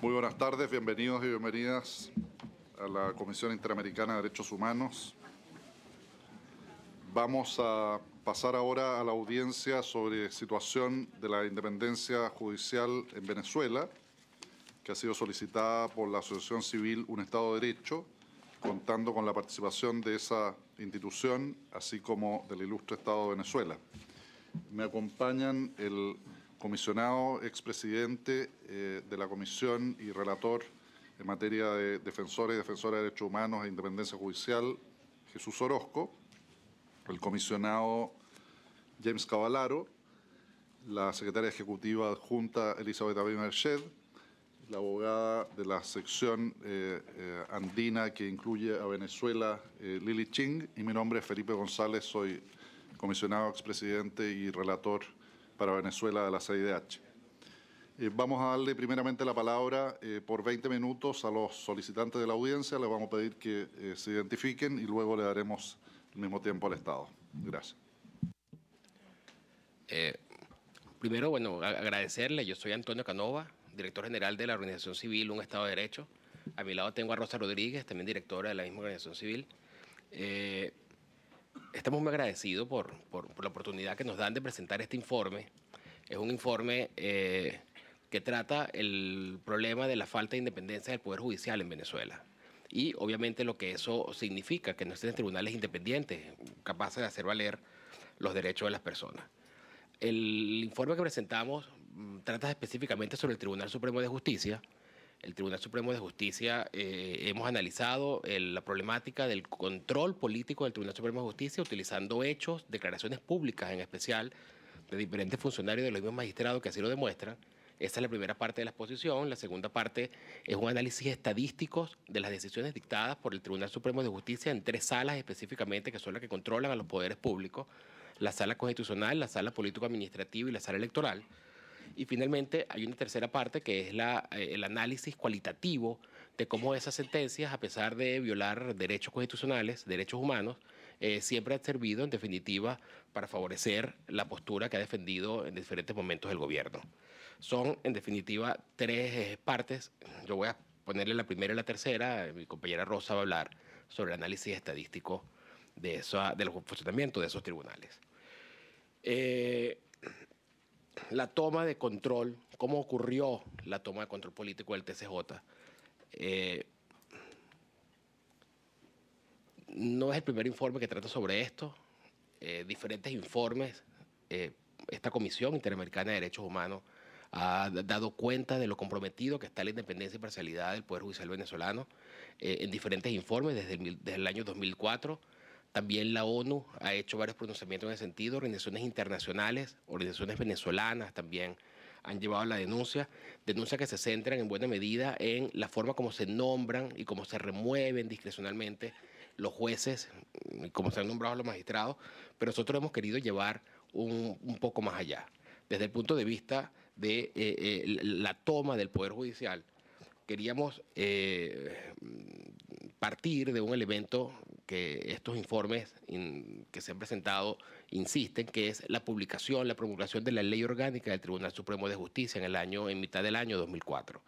Muy buenas tardes, bienvenidos y bienvenidas a la Comisión Interamericana de Derechos Humanos. Vamos a pasar ahora a la audiencia sobre situación de la independencia judicial en Venezuela, que ha sido solicitada por la Asociación Civil Un Estado de Derecho, contando con la participación de esa institución, así como del ilustre Estado de Venezuela. Me acompañan el comisionado expresidente eh, de la Comisión y relator en materia de defensores y defensoras de derechos humanos e independencia judicial, Jesús Orozco, el comisionado James Cavalaro, la secretaria ejecutiva adjunta Elizabeth Abel la abogada de la sección eh, eh, andina que incluye a Venezuela, Lili Ching, y mi nombre es Felipe González, soy comisionado expresidente y relator para Venezuela de la CIDH. Eh, vamos a darle primeramente la palabra eh, por 20 minutos a los solicitantes de la audiencia. Les vamos a pedir que eh, se identifiquen y luego le daremos el mismo tiempo al Estado. Gracias. primero, bueno, agradecerle. Yo soy Antonio Canova, director general de la Organización Civil Un Estado de Derecho. A mi lado tengo a Rosa Rodríguez, también directora de la misma Organización Civil estamos muy agradecidos por, la oportunidad que nos dan de presentar este informe. Es un informe eh, que trata el problema de la falta de independencia del Poder Judicial en Venezuela. Y obviamente lo que eso significa, que no existen tribunales independientes capaces de hacer valer los derechos de las personas. El informe que presentamos mm, trata específicamente sobre el Tribunal Supremo de Justicia, el Tribunal Supremo de Justicia, eh, hemos analizado la problemática del control político del Tribunal Supremo de Justicia utilizando hechos, declaraciones públicas en especial, de diferentes funcionarios de los mismos magistrados que así lo demuestran. Esa es la primera parte de la exposición. La segunda parte es un análisis estadístico de las decisiones dictadas por el Tribunal Supremo de Justicia en tres salas específicamente, que son las que controlan a los poderes públicos, la sala constitucional, la sala político-administrativa y la sala electoral. Y finalmente hay una tercera parte que es la, eh, el análisis cualitativo de cómo esas sentencias, a pesar de violar derechos constitucionales, derechos humanos, eh, siempre han servido en definitiva para favorecer la postura que ha defendido en diferentes momentos el gobierno. Son en definitiva tres partes. Yo voy a ponerle la primera y la tercera. Eh, mi compañera Rosa va a hablar sobre el análisis estadístico de, del funcionamiento de esos tribunales la toma de control, cómo ocurrió la toma de control político del TCJ, eh, no es el primer informe que trata sobre esto. Eh, diferentes informes, eh, esta Comisión Interamericana de Derechos Humanos ha dado cuenta de lo comprometido que está la independencia y parcialidad del Poder Judicial venezolano en diferentes informes desde el, desde el año 2004 también la ONU ha hecho varios pronunciamientos en ese sentido, organizaciones internacionales, organizaciones venezolanas también han llevado la denuncia, denuncias que se centran en buena medida en la forma como se nombran y cómo se remueven discrecionalmente los jueces, mm, como se han nombrado los magistrados, pero nosotros hemos querido llevar un, poco más allá, desde el punto de vista de eh, eh, la toma del Poder Judicial queríamos eh, partir de un elemento que estos informes que se han presentado insisten, que es la publicación, la promulgación de la ley orgánica del Tribunal Supremo de Justicia en el año, en mitad del año 2004.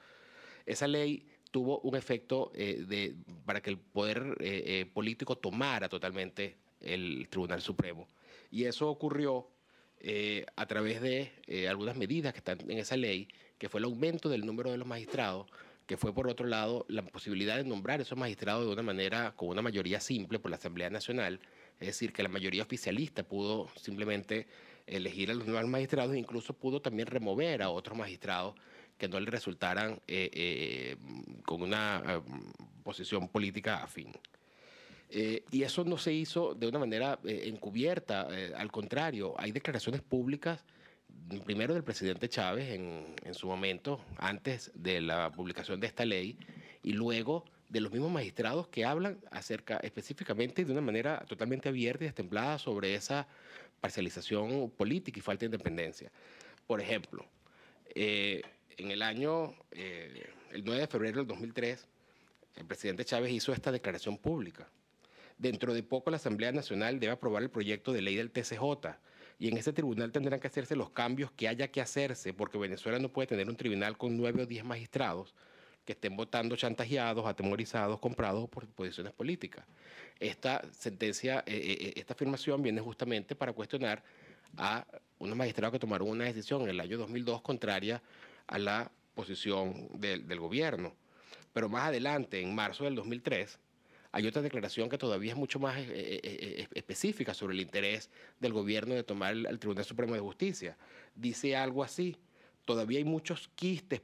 Esa ley tuvo un efecto eh, de, para que el poder eh, político tomara totalmente el Tribunal Supremo. Y eso ocurrió a través de algunas medidas que están en esa ley, que fue el aumento del número de los magistrados, que fue por otro lado la posibilidad de nombrar esos magistrados de una manera con una mayoría simple por la Asamblea Nacional, es decir, que la mayoría oficialista pudo simplemente elegir a los nuevos magistrados e incluso pudo también remover a otros magistrados que no le resultaran eh, eh, con una eh, posición política afín. y eso no se hizo de una manera encubierta, al contrario, hay declaraciones públicas primero del presidente Chávez en, su momento, antes de la publicación de esta ley, y luego de los mismos magistrados que hablan acerca específicamente de una manera totalmente abierta y destemplada sobre esa parcialización política y falta de independencia. Por ejemplo, eh, en el año, eh, el 9 de febrero del 2003, el presidente Chávez hizo esta declaración pública. Dentro de poco la Asamblea Nacional debe aprobar el proyecto de ley del TCJ y en ese tribunal tendrán que hacerse los cambios que haya que hacerse, porque Venezuela no puede tener un tribunal con nueve o diez magistrados que estén votando chantajeados, atemorizados, comprados por posiciones políticas. Esta sentencia, eh, eh, eh, esta afirmación viene justamente para cuestionar a unos magistrados que tomaron una decisión en el año 2002 contraria a la posición del, del gobierno. Pero más adelante, en marzo del 2003, hay otra declaración que todavía es mucho más eh, eh, eh, específica sobre el interés del gobierno de tomar el Tribunal Supremo de Justicia. Dice algo así. Todavía hay muchos quistes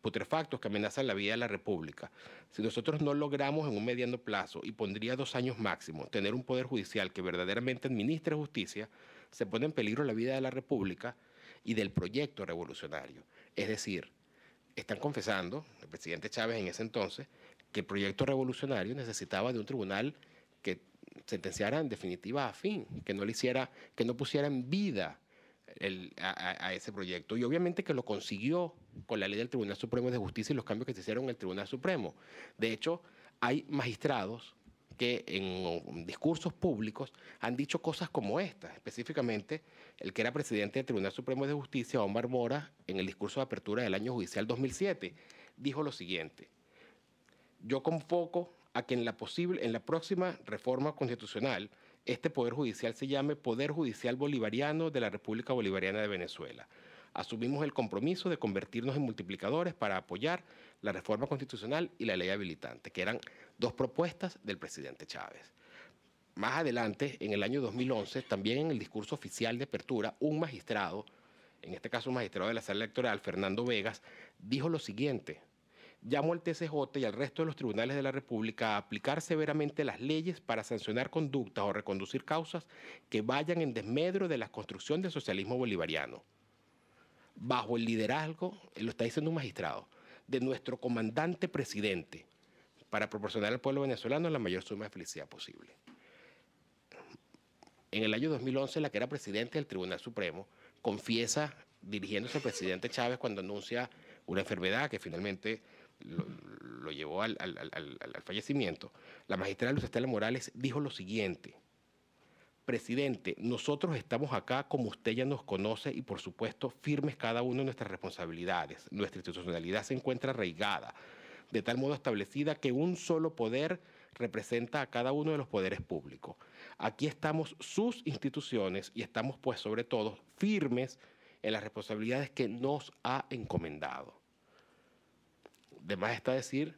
putrefactos que amenazan la vida de la República. Si nosotros no logramos en un mediano plazo, y pondría dos años máximo, tener un poder judicial que verdaderamente administre justicia, se pone en peligro la vida de la República y del proyecto revolucionario. Es decir, están confesando, el presidente Chávez en ese entonces, que el proyecto revolucionario necesitaba de un tribunal que sentenciara en definitiva a fin, que no le hiciera, que no pusiera en vida a, a, ese proyecto. Y obviamente que lo consiguió con la ley del Tribunal Supremo de Justicia y los cambios que se hicieron en el Tribunal Supremo. De hecho, hay magistrados que en discursos públicos han dicho cosas como esta. Específicamente, el que era presidente del Tribunal Supremo de Justicia, Omar Mora, en el discurso de apertura del año judicial 2007, dijo lo siguiente. Yo convoco a que en la, posible, en la próxima reforma constitucional este Poder Judicial se llame Poder Judicial Bolivariano de la República Bolivariana de Venezuela. Asumimos el compromiso de convertirnos en multiplicadores para apoyar la reforma constitucional y la ley habilitante, que eran dos propuestas del presidente Chávez. Más adelante, en el año 2011, también en el discurso oficial de apertura, un magistrado, en este caso un magistrado de la sala electoral, Fernando Vegas, dijo lo siguiente llamó al TCJ y al resto de los tribunales de la República a aplicar severamente las leyes para sancionar conductas o reconducir causas que vayan en desmedro de la construcción del socialismo bolivariano. Bajo el liderazgo, eh, lo está diciendo un magistrado, de nuestro comandante presidente, para proporcionar al pueblo venezolano la mayor suma de felicidad posible. En el año 2011, la que era presidente del Tribunal Supremo confiesa, dirigiéndose al presidente Chávez, cuando anuncia una enfermedad que finalmente lo, llevó al, fallecimiento, la magistrada Luz Estela Morales dijo lo siguiente. Presidente, nosotros estamos acá como usted ya nos conoce y por supuesto firmes cada uno de nuestras responsabilidades. Nuestra institucionalidad se encuentra arraigada, de tal modo establecida que un solo poder representa a cada uno de los poderes públicos. Aquí estamos sus instituciones y estamos pues sobre todo firmes en las responsabilidades que nos ha encomendado de más está decir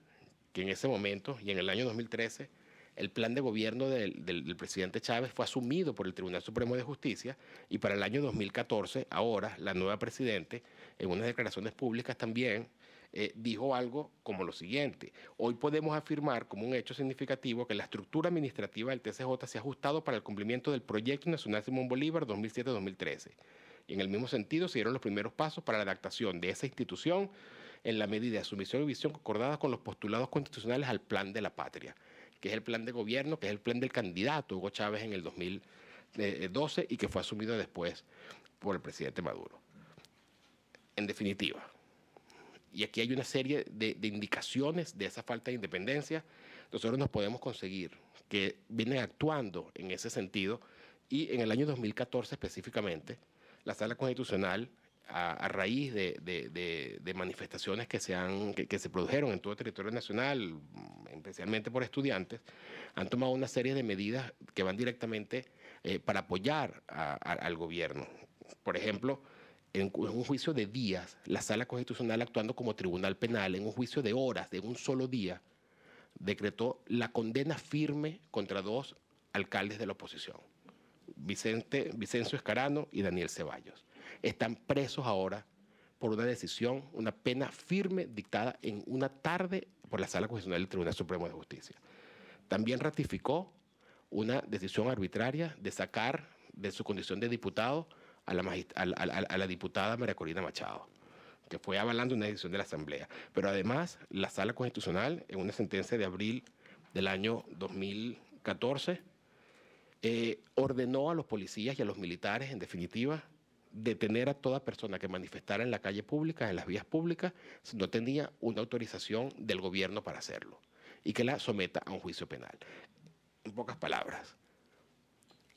que en ese momento y en el año 2013 el plan de gobierno del, presidente Chávez fue asumido por el Tribunal Supremo de Justicia y para el año 2014, ahora la nueva presidenta, en unas declaraciones públicas también, eh, dijo algo como lo siguiente. Hoy podemos afirmar como un hecho significativo que la estructura administrativa del TCJ se ha ajustado para el cumplimiento del Proyecto Nacional Simón Bolívar 2007-2013. Y en el mismo sentido se dieron los primeros pasos para la adaptación de esa institución en la medida de su y visión acordada con los postulados constitucionales al plan de la patria, que es el plan de gobierno, que es el plan del candidato Hugo Chávez en el 2012 eh, y que fue asumido después por el presidente Maduro. En definitiva, y aquí hay una serie de, de, indicaciones de esa falta de independencia, nosotros nos podemos conseguir que vienen actuando en ese sentido y en el año 2014 específicamente, la Sala Constitucional a, raíz de, manifestaciones que se, que, se produjeron en todo el territorio nacional, especialmente por estudiantes, han tomado una serie de medidas que van directamente eh, para apoyar al gobierno. Por ejemplo, en un juicio de días, la sala constitucional actuando como tribunal penal, en un juicio de horas, de un solo día, decretó la condena firme contra dos alcaldes de la oposición, Vicente, Vicencio Escarano y Daniel Ceballos están presos ahora por una decisión, una pena firme dictada en una tarde por la Sala Constitucional del Tribunal Supremo de Justicia. También ratificó una decisión arbitraria de sacar de su condición de diputado a la, diputada María Corina Machado, que fue avalando una decisión de la Asamblea. Pero además, la Sala Constitucional, en una sentencia de abril del año 2014, eh, ordenó a los policías y a los militares, en definitiva, detener a toda persona que manifestara en la calle pública, en las vías públicas, no tenía una autorización del gobierno para hacerlo y que la someta a un juicio penal. En pocas palabras,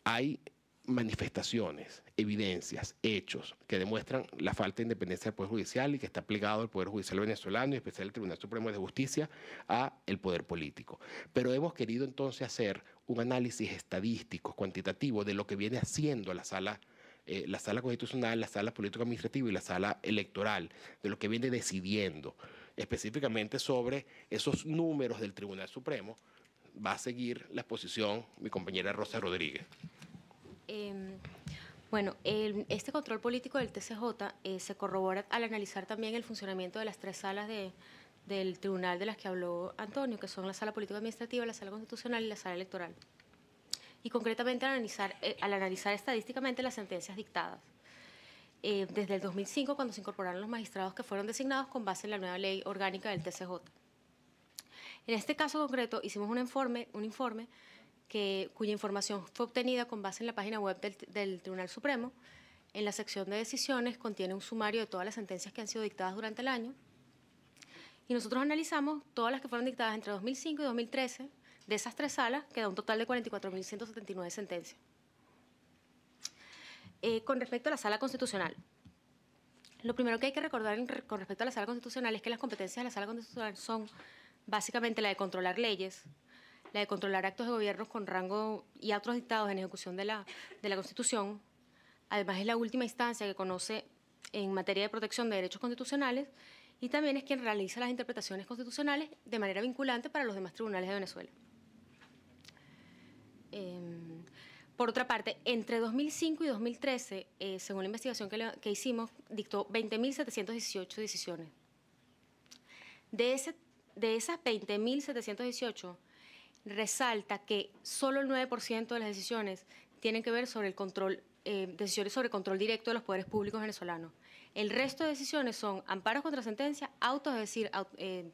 hay manifestaciones, evidencias, hechos que demuestran la falta de independencia del Poder Judicial y que está plegado el Poder Judicial venezolano y especial el Tribunal Supremo de Justicia a el poder político. Pero hemos querido entonces hacer un análisis estadístico, cuantitativo de lo que viene haciendo la sala eh, la sala constitucional, la sala político-administrativa y la sala electoral, de lo que viene decidiendo específicamente sobre esos números del Tribunal Supremo, va a seguir la exposición mi compañera Rosa Rodríguez. Em, bueno, este control político del TCJ eh, se corrobora al analizar también el funcionamiento de las tres salas de, del tribunal de las que habló Antonio, que son la sala político administrativa, la sala constitucional y la sala electoral y concretamente eh, al analizar, estadísticamente las sentencias dictadas. Eh, desde el 2005, cuando se incorporaron los magistrados que fueron designados con base en la nueva ley orgánica del TCJ. En este caso concreto, hicimos un informe, un informe que, cuya información fue obtenida con base en la página web del Tribunal Supremo. En la sección de decisiones contiene un sumario de todas las sentencias que han sido dictadas durante el año. Y nosotros analizamos todas las que fueron dictadas entre 2005 y 2013 de esas tres salas queda un total de 44.179 sentencias. Eh, con respecto a la sala constitucional, lo primero que hay que recordar con respecto a la sala constitucional es que las competencias de la sala constitucional son básicamente la de controlar leyes, la de controlar actos de gobierno con rango y otros dictados en ejecución de la Constitución. Además es la última instancia que conoce en materia de protección de derechos constitucionales y también es quien realiza las interpretaciones constitucionales de manera vinculante para los demás tribunales de Venezuela. Em, por otra parte, entre 2005 y 2013, eh, según la investigación que, hicimos, dictó 20.718 decisiones. De, esas 20.718, resalta que solo el 9% de las decisiones tienen que ver sobre el control, em, decisiones sobre control directo de los poderes públicos venezolanos. El resto de decisiones son amparos contra sentencia, autos, es decir, eh,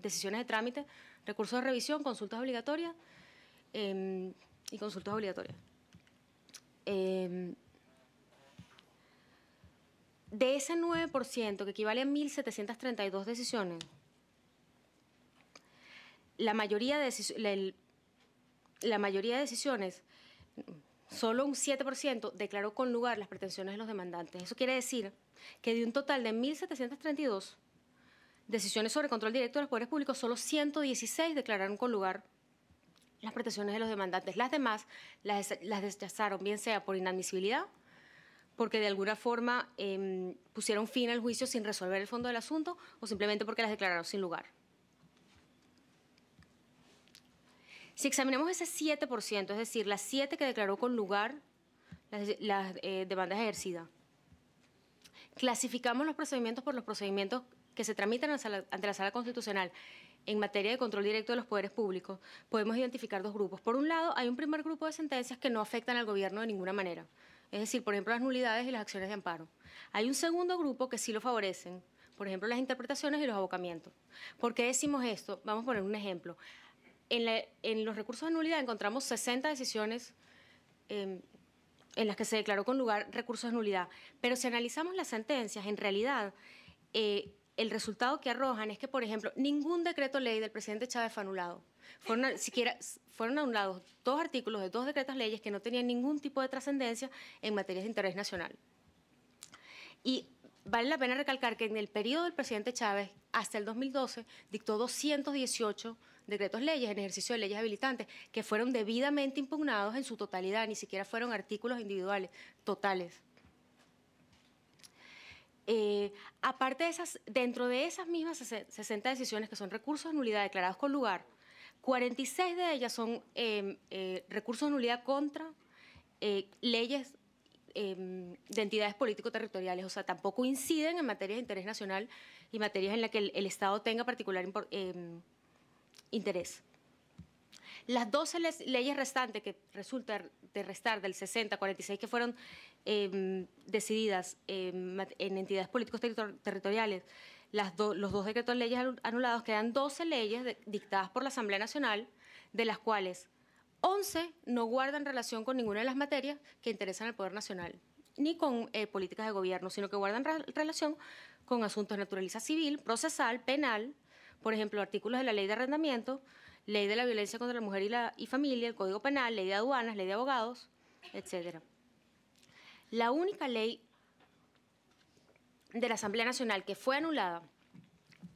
decisiones de trámite, recursos de revisión, consultas obligatorias. Em, y consultas obligatorias. Em, de ese 9%, que equivale a 1.732 decisiones, la mayoría de, la mayoría de decisiones, solo un 7% declaró con lugar las pretensiones de los demandantes. Eso quiere decir que de un total de 1.732 decisiones sobre control directo de los poderes públicos, solo 116 declararon con lugar las pretensiones de los demandantes. Las demás las, deschazaron, bien sea por inadmisibilidad, porque de alguna forma em, pusieron fin al juicio sin resolver el fondo del asunto o simplemente porque las declararon sin lugar. Si examinamos ese 7%, es decir, las 7 que declaró con lugar las, eh, demandas ejercidas, clasificamos los procedimientos por los procedimientos que se tramitan ante la sala constitucional en materia de control directo de los poderes públicos, podemos identificar dos grupos. Por un lado, hay un primer grupo de sentencias que no afectan al gobierno de ninguna manera, es decir, por ejemplo, las nulidades y las acciones de amparo. Hay un segundo grupo que sí lo favorecen, por ejemplo, las interpretaciones y los abocamientos. ¿Por qué decimos esto? Vamos a poner un ejemplo. En, los recursos de nulidad encontramos 60 decisiones em, en las que se declaró con lugar recursos de nulidad, pero si analizamos las sentencias, en realidad... Eh, el resultado que arrojan es que, por ejemplo, ningún decreto ley del presidente Chávez fue anulado. Fueron, siquiera, fueron anulados dos artículos de dos decretos leyes que no tenían ningún tipo de trascendencia en materia de interés nacional. Y vale la pena recalcar que en el periodo del presidente Chávez, hasta el 2012, dictó 218 decretos leyes en ejercicio de leyes habilitantes, que fueron debidamente impugnados en su totalidad, ni siquiera fueron artículos individuales, totales. Eh, aparte de esas, dentro de esas mismas 60 decisiones que son recursos de nulidad declarados con lugar, 46 de ellas son em, eh, recursos de nulidad contra eh, leyes em, de entidades político-territoriales, o sea, tampoco inciden en materias de interés nacional y materias en las que el, Estado tenga particular em, interés. Las 12 leyes restantes que resulta de restar del 60-46 que fueron Em, decididas em, en entidades políticos territoriales, los dos decretos leyes anulados, quedan 12 leyes dictadas por la Asamblea Nacional, de las cuales 11 no guardan relación con ninguna de las materias que interesan al Poder Nacional, ni con eh, políticas de gobierno, sino que guardan relación con asuntos de naturaleza civil, procesal, penal, por ejemplo, artículos de la ley de arrendamiento, ley de la violencia contra la mujer y, la, familia, el Código Penal, ley de aduanas, ley de abogados, etcétera. La única ley de la Asamblea Nacional que fue anulada,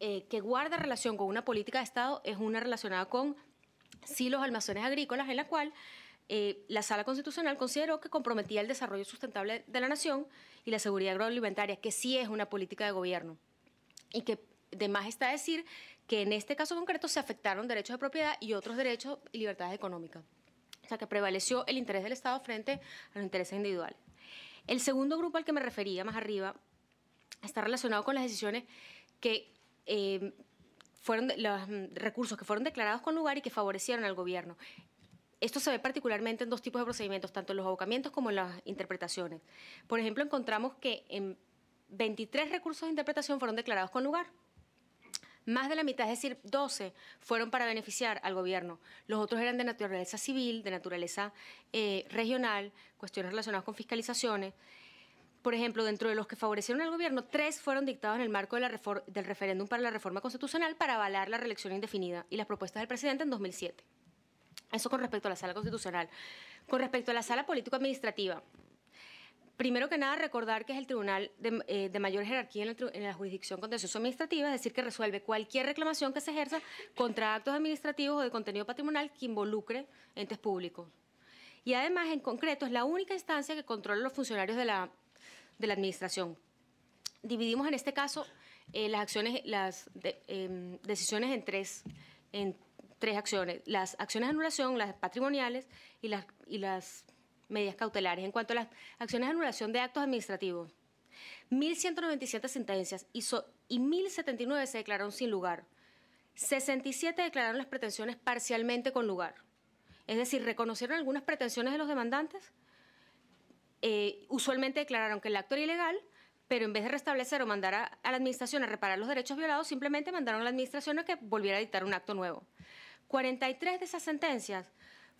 eh, que guarda relación con una política de Estado, es una relacionada con sí los almacenes agrícolas, en la cual eh, la Sala Constitucional consideró que comprometía el desarrollo sustentable de la nación y la seguridad agroalimentaria, que sí es una política de gobierno. Y que además está decir que en este caso concreto se afectaron derechos de propiedad y otros derechos y libertades económicas. O sea, que prevaleció el interés del Estado frente a los intereses individuales. El segundo grupo al que me refería más arriba está relacionado con las decisiones que eh, fueron los mm, recursos que fueron declarados con lugar y que favorecieron al gobierno. Esto se ve particularmente en dos tipos de procedimientos, tanto en los abocamientos como en las interpretaciones. Por ejemplo, encontramos que en 23 recursos de interpretación fueron declarados con lugar más de la mitad, es decir, 12, fueron para beneficiar al gobierno. Los otros eran de naturaleza civil, de naturaleza eh, regional, cuestiones relacionadas con fiscalizaciones. Por ejemplo, dentro de los que favorecieron al gobierno, tres fueron dictados en el marco del referéndum para la reforma constitucional para avalar la reelección indefinida y las propuestas del presidente en 2007. Eso con respecto a la sala constitucional. Con respecto a la sala político-administrativa, Primero que nada, recordar que es el tribunal de, eh, mayor jerarquía en, la jurisdicción contencioso administrativa, es decir, que resuelve cualquier reclamación que se ejerza contra actos administrativos o de contenido patrimonial que involucre entes públicos. Y además, en concreto, es la única instancia que controla los funcionarios de la, administración. Dividimos en este caso eh, las acciones, las em, decisiones en tres, en tres acciones: las acciones de anulación, las patrimoniales y las medidas cautelares. En cuanto a las acciones de anulación de actos administrativos, 1.197 sentencias y, y 1.079 se declararon sin lugar. 67 declararon las pretensiones parcialmente con lugar. Es decir, reconocieron algunas pretensiones de los demandantes. Eh, usualmente declararon que el acto era ilegal, pero en vez de restablecer o mandar a, a, la administración a reparar los derechos violados, simplemente mandaron a la administración a que volviera a dictar un acto nuevo. 43 de esas sentencias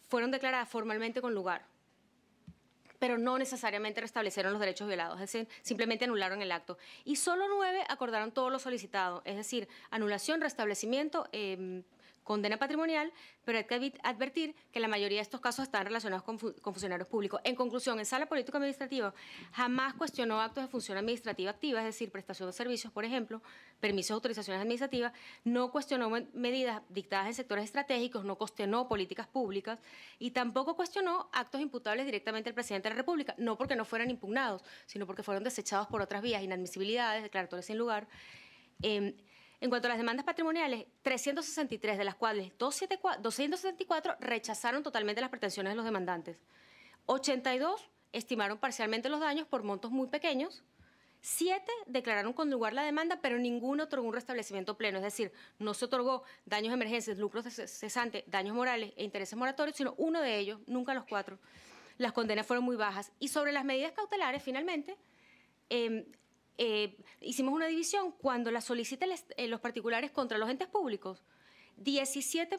fueron declaradas formalmente con lugar pero no necesariamente restablecieron los derechos violados, es decir, simplemente anularon el acto. Y solo nueve acordaron todo lo solicitado, es decir, anulación, restablecimiento, eh, condena patrimonial, pero hay que advertir que la mayoría de estos casos están relacionados con, funcionarios públicos. En conclusión, en sala política administrativa jamás cuestionó actos de función administrativa activa, es decir, prestación de servicios, por ejemplo, permisos, autorizaciones administrativas, no cuestionó medidas dictadas en sectores estratégicos, no cuestionó políticas públicas y tampoco cuestionó actos imputables directamente al presidente de la República, no porque no fueran impugnados, sino porque fueron desechados por otras vías, inadmisibilidades, declaratorias sin lugar. Em, en cuanto a las demandas patrimoniales, 363, de las cuales 274 rechazaron totalmente las pretensiones de los demandantes. 82 estimaron parcialmente los daños por montos muy pequeños. Siete declararon con lugar la demanda, pero ninguno otorgó un restablecimiento pleno. Es decir, no se otorgó daños de emergencias, lucros cesantes, daños morales e intereses moratorios, sino uno de ellos, nunca los cuatro. Las condenas fueron muy bajas. Y sobre las medidas cautelares, finalmente, em, eh, hicimos una división cuando la solicitan eh, los particulares contra los entes públicos. 17,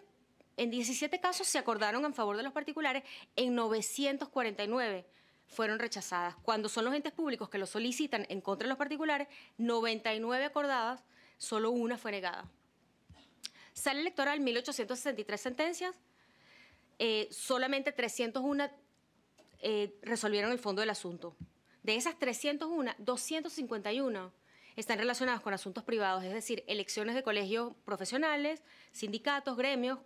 en 17 casos se acordaron en favor de los particulares, en 949 fueron rechazadas. Cuando son los entes públicos que lo solicitan en contra de los particulares, 99 acordadas, solo una fue negada. Sale electoral 1.863 sentencias, eh, solamente 301 resolvieron el fondo del asunto de esas 301, 251 están relacionadas con asuntos privados, es decir, elecciones de colegios profesionales, sindicatos, gremios,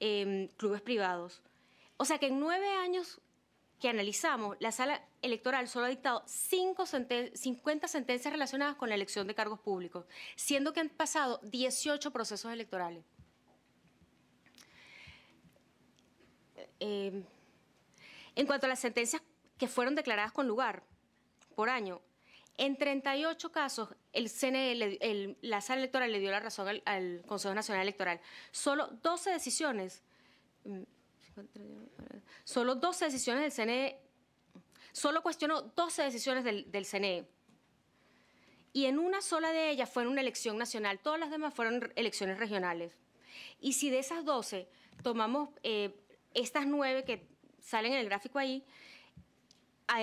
em, clubes privados. O sea que en nueve años que analizamos, la sala electoral solo ha dictado cinco 50 sentencias relacionadas con la elección de cargos públicos, siendo que han pasado 18 procesos electorales. Em, en cuanto a las sentencias que fueron declaradas con lugar, por año. En 38 casos, el CNE, la sala electoral le dio la razón al, Consejo Nacional Electoral. Solo 12 decisiones, mm, solo 12 decisiones del CNE, solo cuestionó 12 decisiones del, CNE. Y en una sola de ellas fue en una elección nacional, todas las demás fueron elecciones regionales. Y si de esas 12 tomamos eh, estas nueve que salen en el gráfico ahí,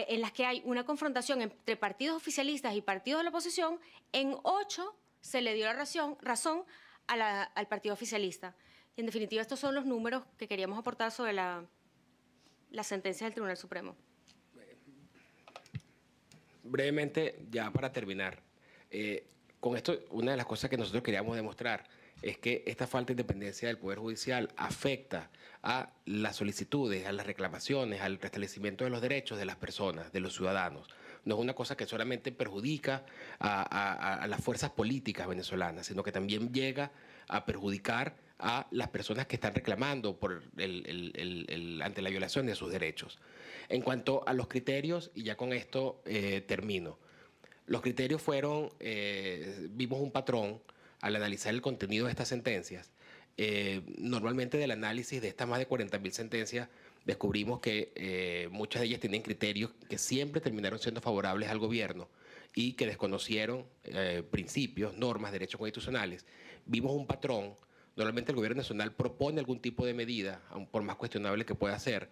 en las que hay una confrontación entre partidos oficialistas y partidos de la oposición, en ocho se le dio la razón, razón al partido oficialista. Y en definitiva, estos son los números que queríamos aportar sobre la, sentencia del Tribunal Supremo. Brevemente, ya para terminar, eh, con esto, una de las cosas que nosotros queríamos demostrar es que esta falta de independencia del Poder Judicial afecta a las solicitudes, a las reclamaciones, al restablecimiento de los derechos de las personas, de los ciudadanos. No es una cosa que solamente perjudica a, las fuerzas políticas venezolanas, sino que también llega a perjudicar a las personas que están reclamando por ante la violación de sus derechos. En cuanto a los criterios, y ya con esto eh, termino, los criterios fueron, eh, vimos un patrón, al analizar el contenido de estas sentencias, eh, normalmente del análisis de estas más de 40.000 sentencias, descubrimos que eh, muchas de ellas tienen criterios que siempre terminaron siendo favorables al gobierno y que desconocieron eh, principios, normas, derechos constitucionales. Vimos un patrón. Normalmente el gobierno nacional propone algún tipo de medida, por más cuestionable que pueda ser.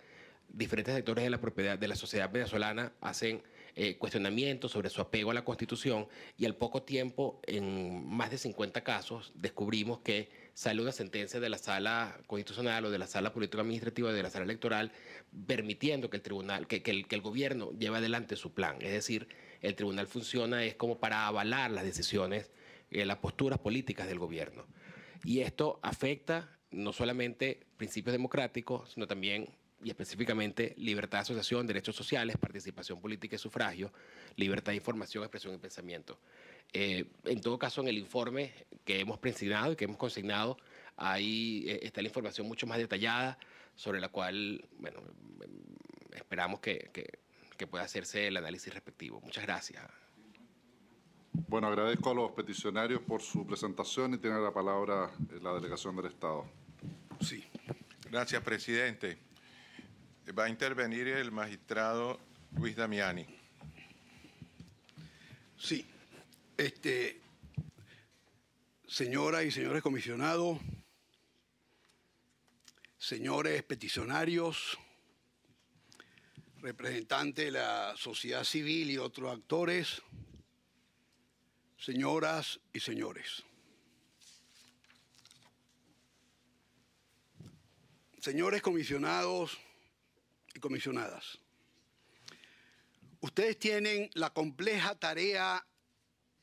Diferentes sectores de la propiedad de la sociedad venezolana hacen eh, cuestionamientos sobre su apego a la Constitución y al poco tiempo, en más de 50 casos, descubrimos que sale una sentencia de la sala constitucional o de la sala política administrativa de la sala electoral permitiendo que el tribunal, que, el, gobierno lleve adelante su plan. Es decir, el tribunal funciona es como para avalar las decisiones, eh, las posturas políticas del gobierno. Y esto afecta no solamente principios democráticos, sino también y específicamente libertad de asociación, derechos sociales, participación política y sufragio, libertad de información, expresión y pensamiento. Eh, en todo caso, en el informe que hemos presignado y que hemos consignado, ahí eh, está la información mucho más detallada sobre la cual, bueno, esperamos que, que pueda hacerse el análisis respectivo. Muchas gracias. Bueno, agradezco a los peticionarios por su presentación y tiene la palabra eh, la delegación del Estado. Sí. Gracias, presidente. Va a intervenir el magistrado Luis Damiani. Sí. Este, señoras y señores comisionados, señores peticionarios, representantes de la sociedad civil y otros actores, señoras y señores. Señores comisionados, comisionadas. Ustedes tienen la compleja tarea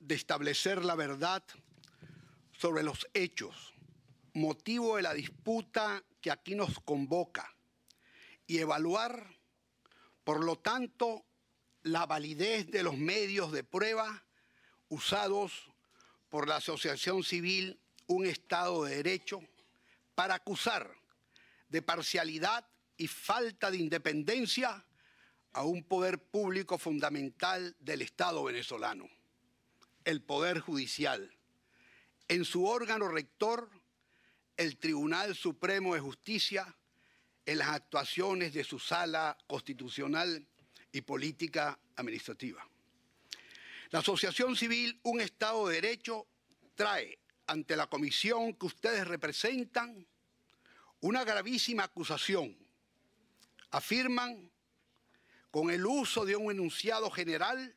de establecer la verdad sobre los hechos, motivo de la disputa que aquí nos convoca, y evaluar, por lo tanto, la validez de los medios de prueba usados por la Asociación Civil Un Estado de Derecho para acusar de parcialidad y falta de independencia a un poder público fundamental del Estado venezolano, el Poder Judicial. En su órgano rector, el Tribunal Supremo de Justicia, en las actuaciones de su sala constitucional y política administrativa. La Asociación Civil Un Estado de Derecho trae ante la comisión que ustedes representan una gravísima acusación afirman con el uso de un enunciado general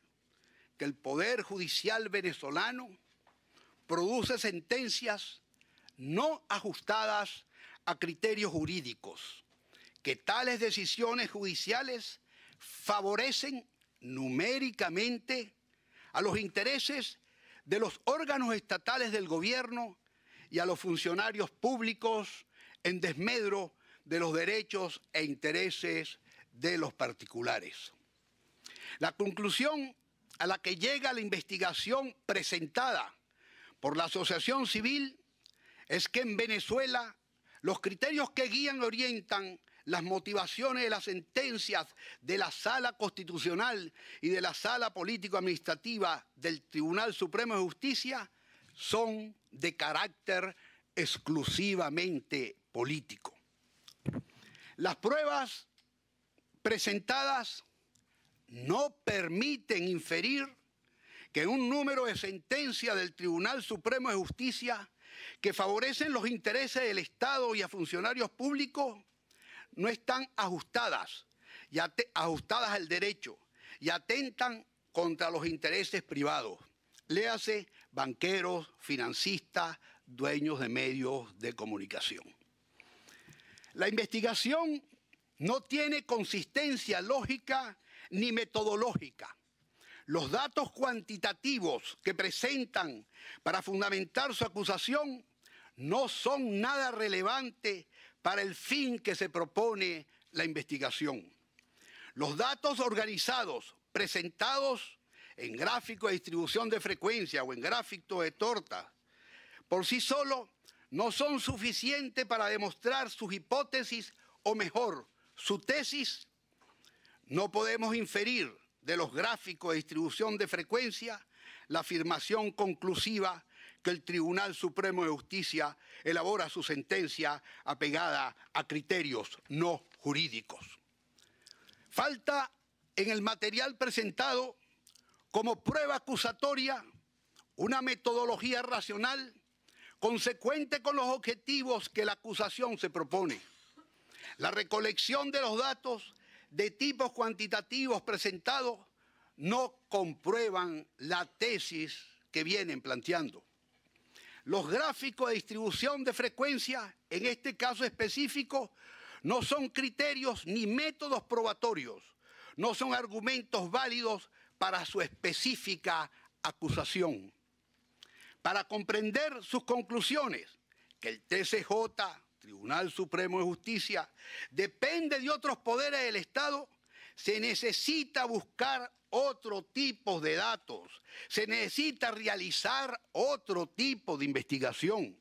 que el Poder Judicial venezolano produce sentencias no ajustadas a criterios jurídicos, que tales decisiones judiciales favorecen numéricamente a los intereses de los órganos estatales del gobierno y a los funcionarios públicos en desmedro de los derechos e intereses de los particulares. La conclusión a la que llega la investigación presentada por la Asociación Civil es que en Venezuela los criterios que guían y orientan las motivaciones de las sentencias de la Sala Constitucional y de la Sala Político-Administrativa del Tribunal Supremo de Justicia son de carácter exclusivamente político. Las pruebas presentadas no permiten inferir que un número de sentencias del Tribunal Supremo de Justicia que favorecen los intereses del Estado y a funcionarios públicos no están ajustadas, y ajustadas al derecho y atentan contra los intereses privados. Léase banqueros, financistas, dueños de medios de comunicación. La investigación no tiene consistencia lógica ni metodológica. Los datos cuantitativos que presentan para fundamentar su acusación no son nada relevante para el fin que se propone la investigación. Los datos organizados presentados en gráficos de distribución de frecuencia o en gráfico de torta por sí solo no son suficientes para demostrar sus hipótesis o mejor, su tesis, no podemos inferir de los gráficos de distribución de frecuencia la afirmación conclusiva que el Tribunal Supremo de Justicia elabora su sentencia apegada a criterios no jurídicos. Falta en el material presentado como prueba acusatoria una metodología racional consecuente con los objetivos que la acusación se propone. La recolección de los datos de tipos cuantitativos presentados no comprueban la tesis que vienen planteando. Los gráficos de distribución de frecuencia, en este caso específico, no son criterios ni métodos probatorios, no son argumentos válidos para su específica acusación para comprender sus conclusiones, que el TCJ, Tribunal Supremo de Justicia, depende de otros poderes del Estado, se necesita buscar otro tipo de datos, se necesita realizar otro tipo de investigación.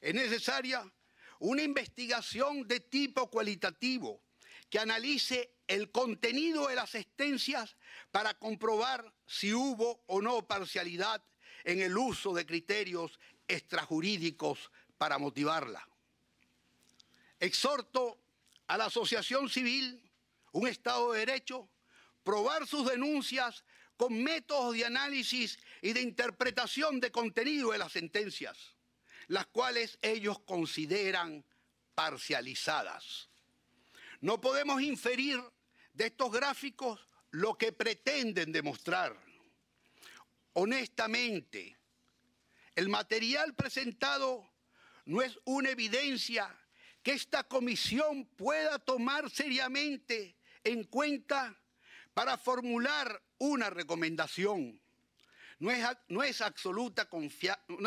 Es necesaria una investigación de tipo cualitativo que analice el contenido de las sentencias para comprobar si hubo o no parcialidad en el uso de criterios extrajurídicos para motivarla. Exhorto a la asociación civil, un Estado de Derecho, probar sus denuncias con métodos de análisis y de interpretación de contenido de las sentencias, las cuales ellos consideran parcializadas. No podemos inferir de estos gráficos lo que pretenden demostrar honestamente, el material presentado no es una evidencia que esta comisión pueda tomar seriamente en cuenta para formular una recomendación. No es, no es, absoluta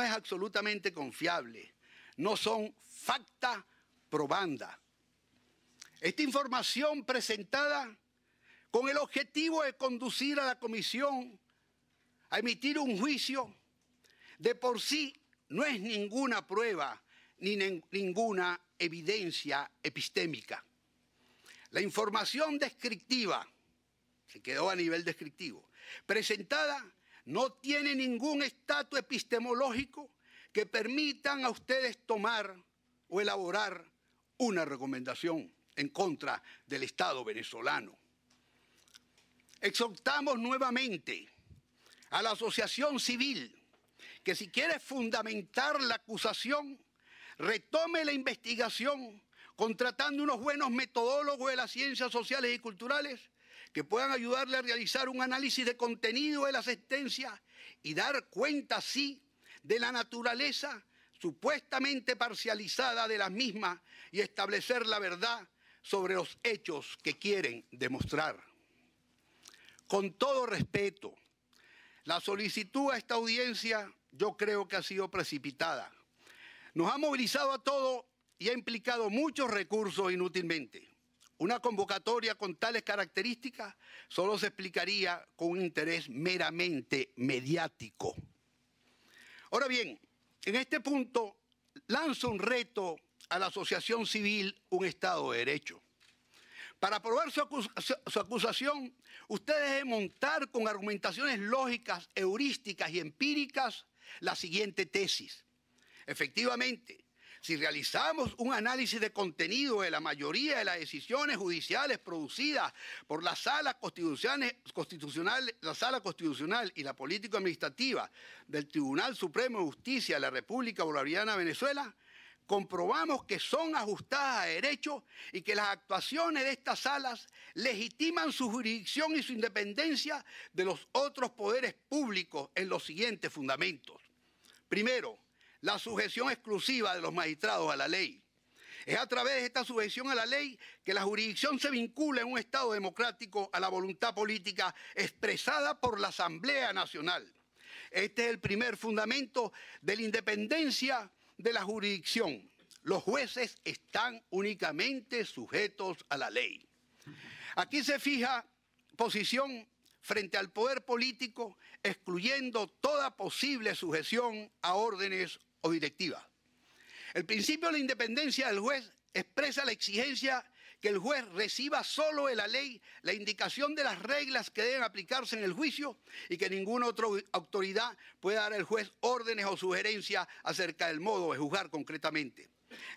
absolutamente confiable. No son facta probanda. Esta información presentada con el objetivo de conducir a la comisión a emitir un juicio, de por sí no es ninguna prueba ni ninguna evidencia epistémica. La información descriptiva, se quedó a nivel descriptivo, presentada no tiene ningún estatus epistemológico que permitan a ustedes tomar o elaborar una recomendación en contra del Estado venezolano. Exhortamos nuevamente a la asociación civil que si quiere fundamentar la acusación, retome la investigación contratando unos buenos metodólogos de las ciencias sociales y culturales que puedan ayudarle a realizar un análisis de contenido de la sentencia y dar cuenta, sí, de la naturaleza supuestamente parcializada de las mismas y establecer la verdad sobre los hechos que quieren demostrar. Con todo respeto, la solicitud a esta audiencia yo creo que ha sido precipitada. Nos ha movilizado a todos y ha implicado muchos recursos inútilmente. Una convocatoria con tales características solo se explicaría con un interés meramente mediático. Ahora bien, en este punto lanzo un reto a la asociación civil Un Estado de Derecho. Para probar su, acusación, usted debe montar con argumentaciones lógicas, heurísticas y empíricas la siguiente tesis. Efectivamente, si realizamos un análisis de contenido de la mayoría de las decisiones judiciales producidas por la Sala Constitucional, la Sala Constitucional y la Política Administrativa del Tribunal Supremo de Justicia de la República Bolivariana de Venezuela, comprobamos que son ajustadas a derecho y que las actuaciones de estas salas legitiman su jurisdicción y su independencia de los otros poderes públicos en los siguientes fundamentos. Primero, la sujeción exclusiva de los magistrados a la ley. Es a través de esta sujeción a la ley que la jurisdicción se vincula en un Estado democrático a la voluntad política expresada por la Asamblea Nacional. Este es el primer fundamento de la independencia de la jurisdicción, los jueces están únicamente sujetos a la ley. Aquí se fija posición frente al poder político, excluyendo toda posible sujeción a órdenes o directivas. El principio de la independencia del juez expresa la exigencia que el juez reciba solo de la ley la indicación de las reglas que deben aplicarse en el juicio y que ninguna otra autoridad pueda dar al juez órdenes o sugerencias acerca del modo de juzgar concretamente.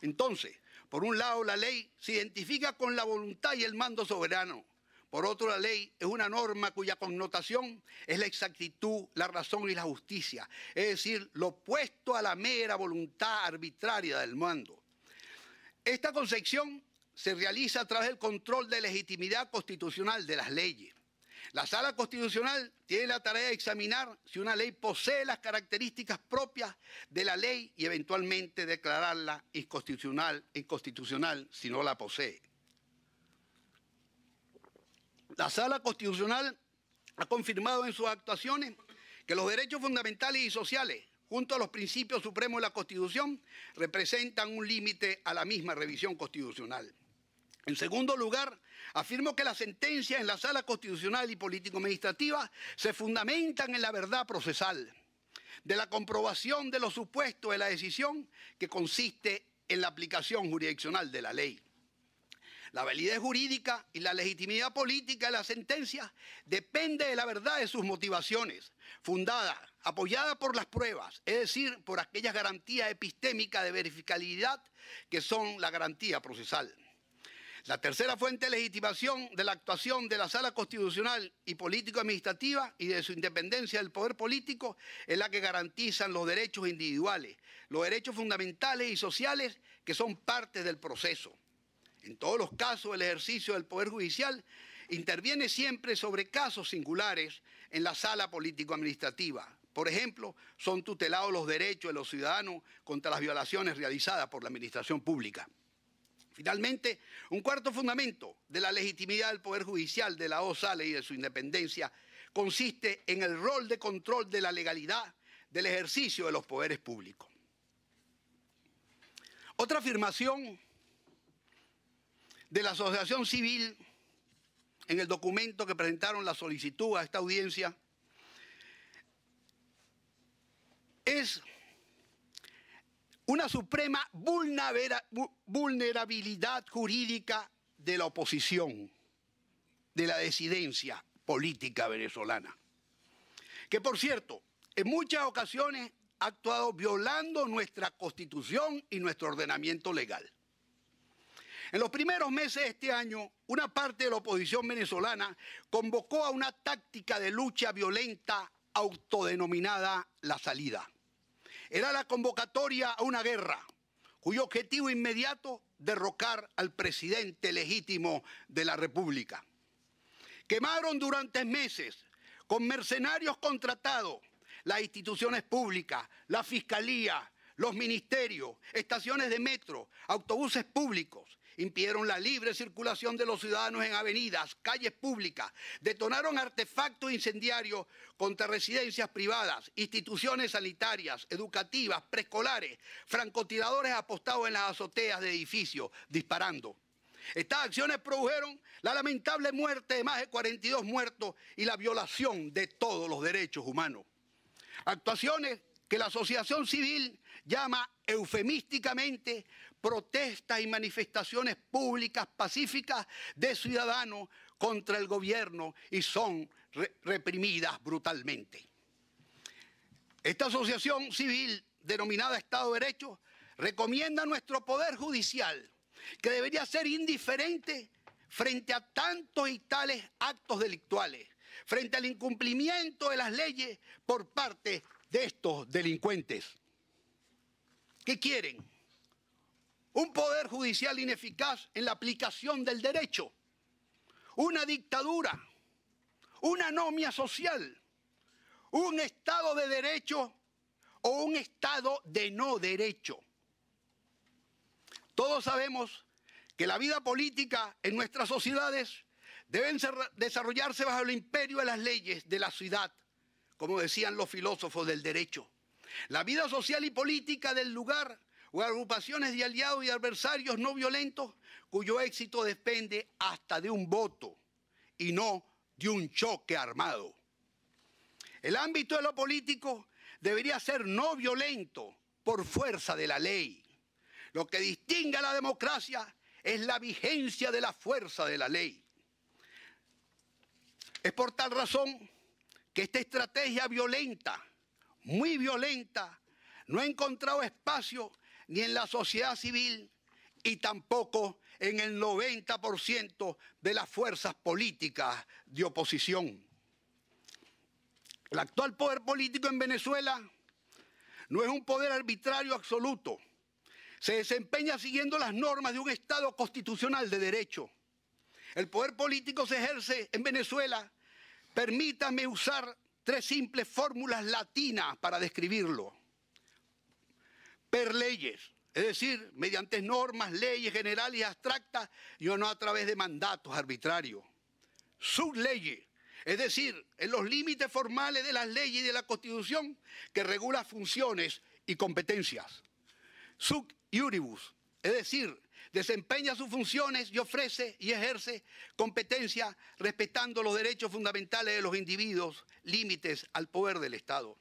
Entonces, por un lado, la ley se identifica con la voluntad y el mando soberano. Por otro, la ley es una norma cuya connotación es la exactitud, la razón y la justicia, es decir, lo opuesto a la mera voluntad arbitraria del mando. Esta concepción se realiza a través del control de legitimidad constitucional de las leyes. La sala constitucional tiene la tarea de examinar si una ley posee las características propias de la ley y eventualmente declararla inconstitucional, inconstitucional si no la posee. La sala constitucional ha confirmado en sus actuaciones que los derechos fundamentales y sociales, junto a los principios supremos de la Constitución, representan un límite a la misma revisión constitucional. En segundo lugar, afirmo que las sentencias en la sala constitucional y político-administrativa se fundamentan en la verdad procesal, de la comprobación de los supuestos de la decisión que consiste en la aplicación jurisdiccional de la ley. La validez jurídica y la legitimidad política de las sentencias depende de la verdad de sus motivaciones, fundada, apoyada por las pruebas, es decir, por aquellas garantías epistémicas de verificabilidad que son la garantía procesal. La tercera fuente de legitimación de la actuación de la sala constitucional y político-administrativa y de su independencia del poder político es la que garantizan los derechos individuales, los derechos fundamentales y sociales que son parte del proceso. En todos los casos, el ejercicio del Poder Judicial interviene siempre sobre casos singulares en la sala político-administrativa. Por ejemplo, son tutelados los derechos de los ciudadanos contra las violaciones realizadas por la Administración Pública. Finalmente, un cuarto fundamento de la legitimidad del Poder Judicial de la OSALE y de su independencia consiste en el rol de control de la legalidad del ejercicio de los poderes públicos. Otra afirmación de la Asociación Civil en el documento que presentaron la solicitud a esta audiencia es una suprema vulnerabilidad jurídica de la oposición, de la desidencia política venezolana, que por cierto, en muchas ocasiones ha actuado violando nuestra constitución y nuestro ordenamiento legal. En los primeros meses de este año, una parte de la oposición venezolana convocó a una táctica de lucha violenta autodenominada la salida era la convocatoria a una guerra cuyo objetivo inmediato derrocar al presidente legítimo de la República. Quemaron durante meses con mercenarios contratados las instituciones públicas, la fiscalía, los ministerios, estaciones de metro, autobuses públicos, impidieron la libre circulación de los ciudadanos en avenidas, calles públicas, detonaron artefactos incendiarios contra residencias privadas, instituciones sanitarias, educativas, preescolares, francotiradores apostados en las azoteas de edificios, disparando. Estas acciones produjeron la lamentable muerte de más de 42 muertos y la violación de todos los derechos humanos. Actuaciones que la asociación civil llama eufemísticamente protestas y manifestaciones públicas pacíficas de ciudadanos contra el gobierno y son reprimidas brutalmente. Esta asociación civil denominada Estado de Derecho recomienda a nuestro Poder Judicial que debería ser indiferente frente a tantos y tales actos delictuales, frente al incumplimiento de las leyes por parte de estos delincuentes. ¿Qué quieren? Un poder judicial ineficaz en la aplicación del derecho, una dictadura, una anomia social, un Estado de derecho o un Estado de no derecho. Todos sabemos que la vida política en nuestras sociedades debe desarrollarse bajo el imperio de las leyes de la ciudad, como decían los filósofos del derecho. La vida social y política del lugar o agrupaciones de aliados y adversarios no violentos cuyo éxito depende hasta de un voto y no de un choque armado. El ámbito de lo político debería ser no violento por fuerza de la ley. Lo que distingue a la democracia es la vigencia de la fuerza de la ley. Es por tal razón que esta estrategia violenta muy violenta, no ha encontrado espacio ni en la sociedad civil y tampoco en el 90% de las fuerzas políticas de oposición. El actual poder político en Venezuela no es un poder arbitrario absoluto. Se desempeña siguiendo las normas de un Estado constitucional de derecho. El poder político se ejerce en Venezuela, permítame usar tres simples fórmulas latinas para describirlo. Per leyes, es decir, mediante normas, leyes generales y abstractas, y no a través de mandatos arbitrarios. Sub leyes, es decir, en los límites formales de las leyes y de la Constitución que regula funciones y competencias. Sub iuribus, es decir, desempeña sus funciones y ofrece y ejerce competencia respetando los derechos fundamentales de los individuos, límites al poder del Estado.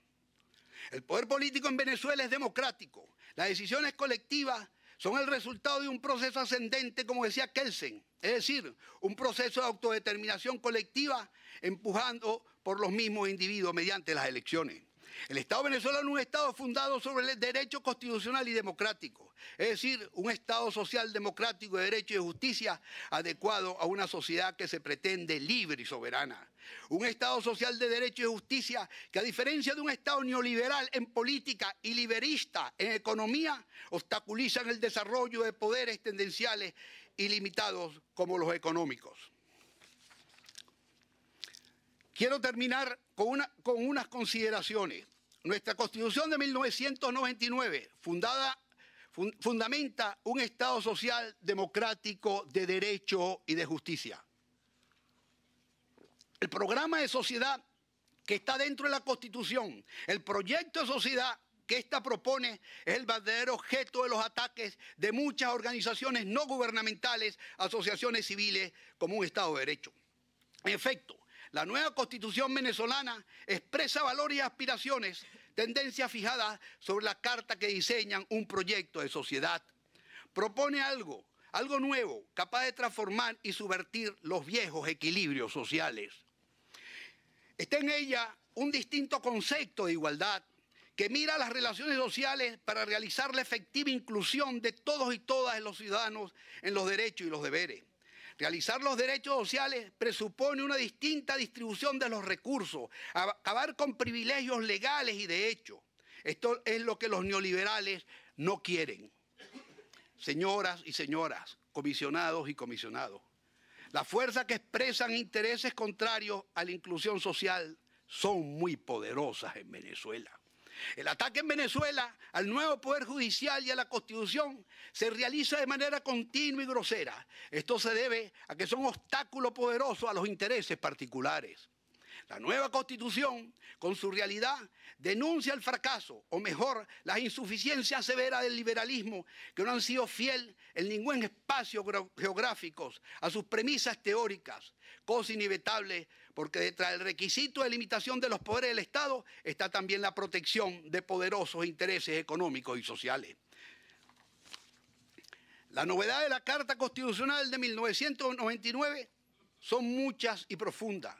El poder político en Venezuela es democrático. Las decisiones colectivas son el resultado de un proceso ascendente, como decía Kelsen, es decir, un proceso de autodeterminación colectiva empujando por los mismos individuos mediante las elecciones. El Estado venezolano es un Estado fundado sobre el derecho constitucional y democrático, es decir, un Estado social, democrático, de derecho y justicia adecuado a una sociedad que se pretende libre y soberana. Un Estado social de derecho y justicia que a diferencia de un Estado neoliberal en política y liberista en economía, obstaculiza el desarrollo de poderes tendenciales y limitados como los económicos. Quiero terminar con, unas consideraciones. Nuestra Constitución de 1999, fundada fundamenta un Estado social, democrático, de derecho y de justicia. El programa de sociedad que está dentro de la Constitución, el proyecto de sociedad que ésta propone es el verdadero objeto de los ataques de muchas organizaciones no gubernamentales, asociaciones civiles, como un Estado de Derecho. En efecto, la nueva constitución venezolana expresa valores y aspiraciones, tendencias fijadas sobre la carta que diseñan un proyecto de sociedad. Propone algo, algo nuevo, capaz de transformar y subvertir los viejos equilibrios sociales. Está en ella un distinto concepto de igualdad que mira las relaciones sociales para realizar la efectiva inclusión de todos y todas los ciudadanos en los derechos y los deberes Realizar los derechos sociales presupone una distinta distribución de los recursos, acabar con privilegios legales y de hecho. Esto es lo que los neoliberales no quieren. Señoras y señoras, comisionados y comisionados, la fuerza que expresan intereses contrarios a la inclusión social son muy poderosas en Venezuela. El ataque en Venezuela al nuevo Poder Judicial y a la Constitución se realiza de manera continua y grosera. Esto se debe a que son obstáculos poderosos a los intereses particulares. La nueva constitución, con su realidad, denuncia el fracaso, o mejor, las insuficiencias severas del liberalismo, que no han sido fiel en ningún espacio geográfico a sus premisas teóricas, cosa inevitable, porque detrás del requisito de limitación de los poderes del Estado está también la protección de poderosos intereses económicos y sociales. La novedad de la Carta Constitucional de 1999 son muchas y profundas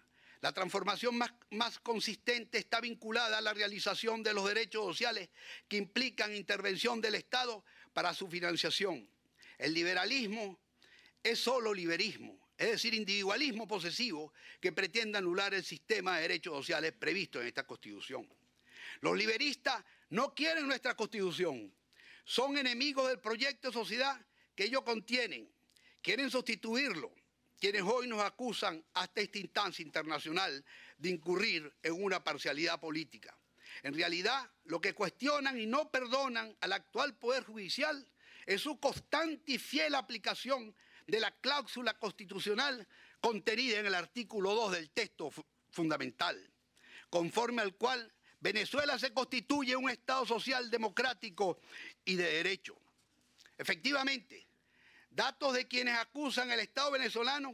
la transformación más, consistente está vinculada a la realización de los derechos sociales que implican intervención del Estado para su financiación. El liberalismo es solo liberismo, es decir, individualismo posesivo que pretende anular el sistema de derechos sociales previsto en esta Constitución. Los liberistas no quieren nuestra Constitución, son enemigos del proyecto de sociedad que ellos contienen, quieren sustituirlo quienes hoy nos acusan hasta esta instancia internacional de incurrir en una parcialidad política. En realidad, lo que cuestionan y no perdonan al actual Poder Judicial es su constante y fiel aplicación de la cláusula constitucional contenida en el artículo 2 del texto fundamental, conforme al cual Venezuela se constituye un Estado social democrático y de derecho. Efectivamente, Datos de quienes acusan al Estado venezolano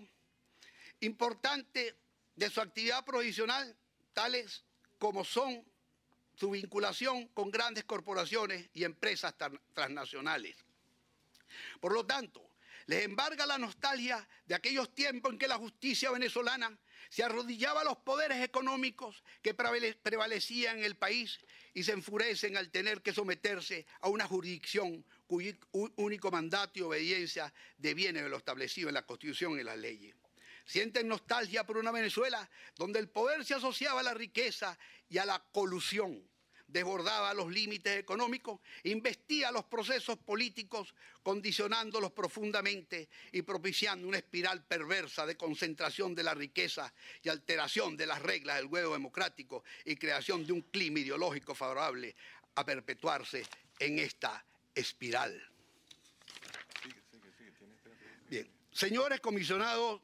importante de su actividad provisional, tales como son su vinculación con grandes corporaciones y empresas transnacionales. Por lo tanto, les embarga la nostalgia de aquellos tiempos en que la justicia venezolana se arrodillaba a los poderes económicos que prevalecían en el país y se enfurecen al tener que someterse a una jurisdicción cuyo único mandato y obediencia deviene de lo establecido en la Constitución y las leyes. Sienten nostalgia por una Venezuela donde el poder se asociaba a la riqueza y a la colusión desbordaba los límites económicos, investía los procesos políticos, condicionándolos profundamente y propiciando una espiral perversa de concentración de la riqueza y alteración de las reglas del huevo democrático y creación de un clima ideológico favorable a perpetuarse en esta espiral. Bien, señores comisionados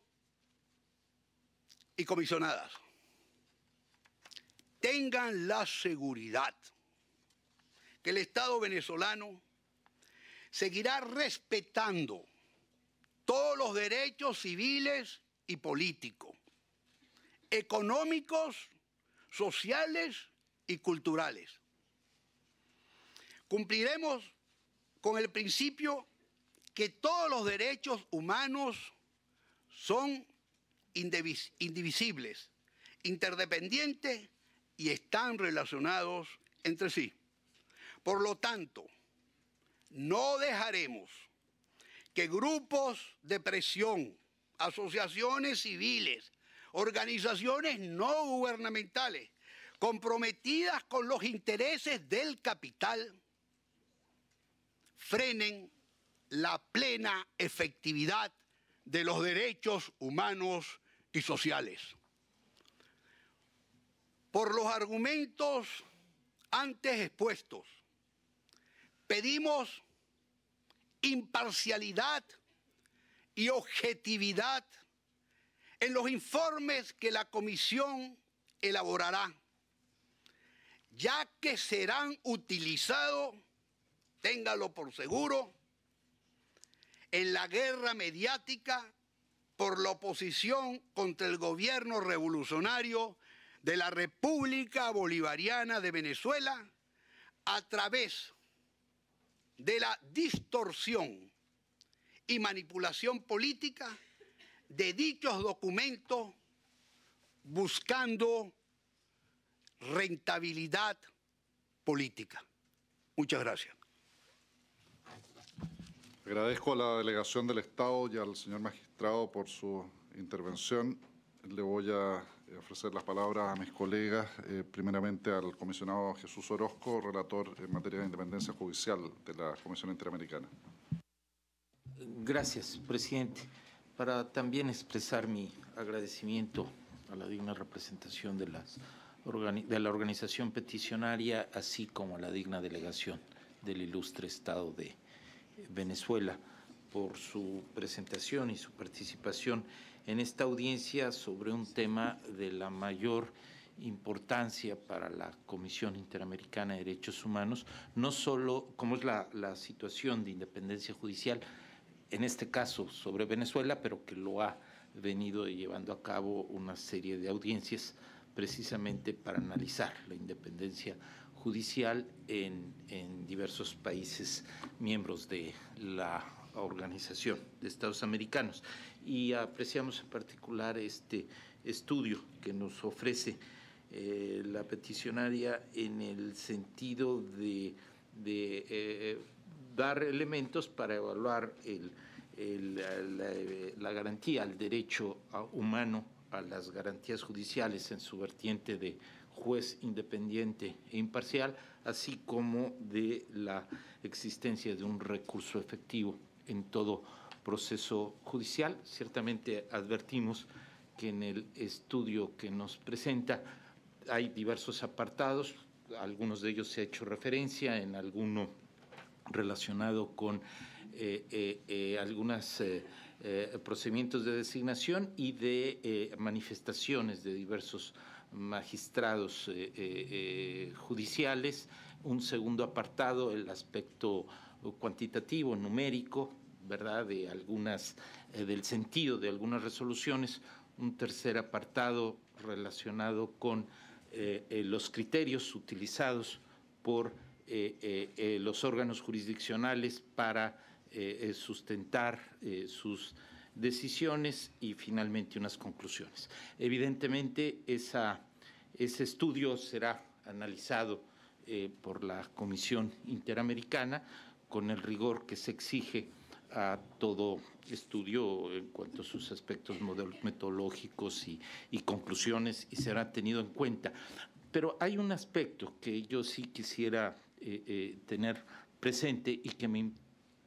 y comisionadas tengan la seguridad que el Estado venezolano seguirá respetando todos los derechos civiles y políticos, económicos, sociales y culturales. Cumpliremos con el principio que todos los derechos humanos son indivisibles, interdependientes y están relacionados entre sí. Por lo tanto, no dejaremos que grupos de presión, asociaciones civiles, organizaciones no gubernamentales, comprometidas con los intereses del capital, frenen la plena efectividad de los derechos humanos y sociales. Por los argumentos antes expuestos, pedimos imparcialidad y objetividad en los informes que la comisión elaborará, ya que serán utilizados, téngalo por seguro, en la guerra mediática por la oposición contra el gobierno revolucionario de la República Bolivariana de Venezuela a través de la distorsión y manipulación política de dichos documentos buscando rentabilidad política. Muchas gracias. Agradezco a la delegación del Estado y al señor magistrado por su intervención. Le voy a eh, ofrecer las palabras a mis colegas, eh, primeramente al comisionado Jesús Orozco, relator en materia de independencia judicial de la Comisión Interamericana. Gracias, presidente. Para también expresar mi agradecimiento a la digna representación de, de la organización peticionaria, así como a la digna delegación del ilustre Estado de Venezuela por su presentación y su participación en esta audiencia sobre un tema de la mayor importancia para la Comisión Interamericana de Derechos Humanos, no solo como es la, situación de independencia judicial, en este caso sobre Venezuela, pero que lo ha venido llevando a cabo una serie de audiencias precisamente para analizar la independencia judicial en, en diversos países miembros de la Organización de Estados Americanos. Y apreciamos en particular este estudio que nos ofrece eh, la peticionaria en el sentido de, eh, dar elementos para evaluar la, la, garantía al derecho ah, humano a las garantías judiciales en su vertiente de juez independiente e imparcial, así como de la existencia de un recurso efectivo en todo proceso judicial. Ciertamente advertimos que en el estudio que nos presenta hay diversos apartados, algunos de ellos se ha hecho referencia, en alguno relacionado con eh, eh, eh, algunos procedimientos de designación y de manifestaciones de diversos magistrados judiciales. Un segundo apartado, el aspecto cuantitativo, numérico, ¿verdad?, de algunas, eh, del sentido de algunas resoluciones, un tercer apartado relacionado con eh, eh, los criterios utilizados por los órganos jurisdiccionales para sustentar sus decisiones y finalmente unas conclusiones. Evidentemente, ese estudio será analizado por la Comisión Interamericana con el rigor que se exige a todo estudio en cuanto a sus aspectos metodológicos y, conclusiones y será tenido en cuenta. Pero hay un aspecto que yo sí quisiera eh, eh, tener presente y que me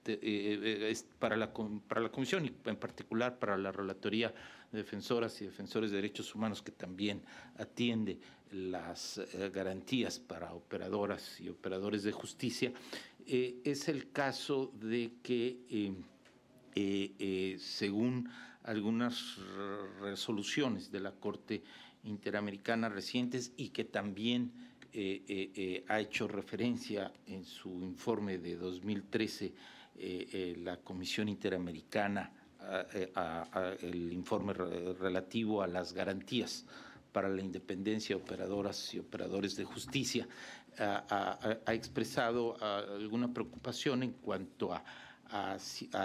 eh, es para la, para la Comisión y en particular para la Relatoría de Defensoras y Defensores de Derechos Humanos, que también atiende las garantías para operadoras y operadores de justicia, eh, es el caso de que, em, eh, eh, según algunas resoluciones de la Corte Interamericana recientes y que también ha hecho referencia en su informe de 2013 la Comisión Interamericana el informe relativo a las garantías para la independencia de operadoras y operadores de justicia ha, expresado ah, alguna preocupación en cuanto a,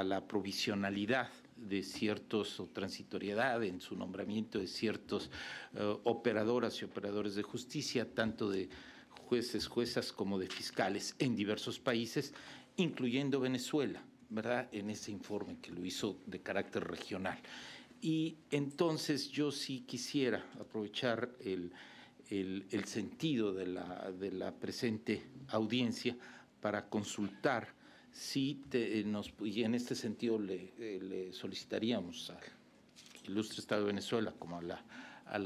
la provisionalidad de ciertos o transitoriedad en su nombramiento de ciertos eh, operadoras y operadores de justicia, tanto de jueces, juezas como de fiscales en diversos países, incluyendo Venezuela, ¿verdad? En ese informe que lo hizo de carácter regional. Y entonces yo sí quisiera aprovechar el, el, sentido de la, de la, presente audiencia para consultar si eh, nos, y en este sentido eh, le, solicitaríamos al ilustre Estado de Venezuela como a la, a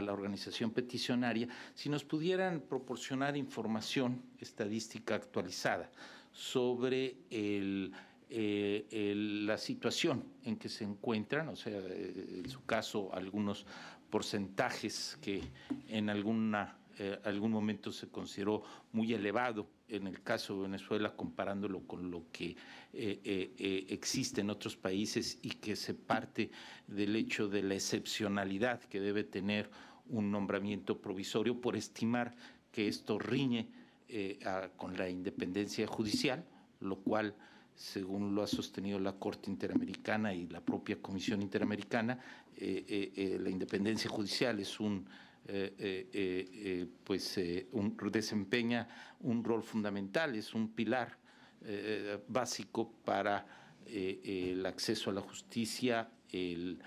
la, organización peticionaria, si nos pudieran proporcionar información estadística actualizada sobre el, eh, la situación en que se encuentran, o sea, en su caso algunos porcentajes que en alguna, eh, algún momento se consideró muy elevado en el caso de Venezuela, comparándolo con lo que eh, eh, existe en otros países y que se parte del hecho de la excepcionalidad que debe tener un nombramiento provisorio por estimar que esto riñe con la independencia judicial, lo cual según lo ha sostenido la Corte Interamericana y la propia Comisión Interamericana, eh, eh, eh, la independencia judicial es un pues desempeña un rol fundamental, es un pilar básico para el acceso a la justicia, el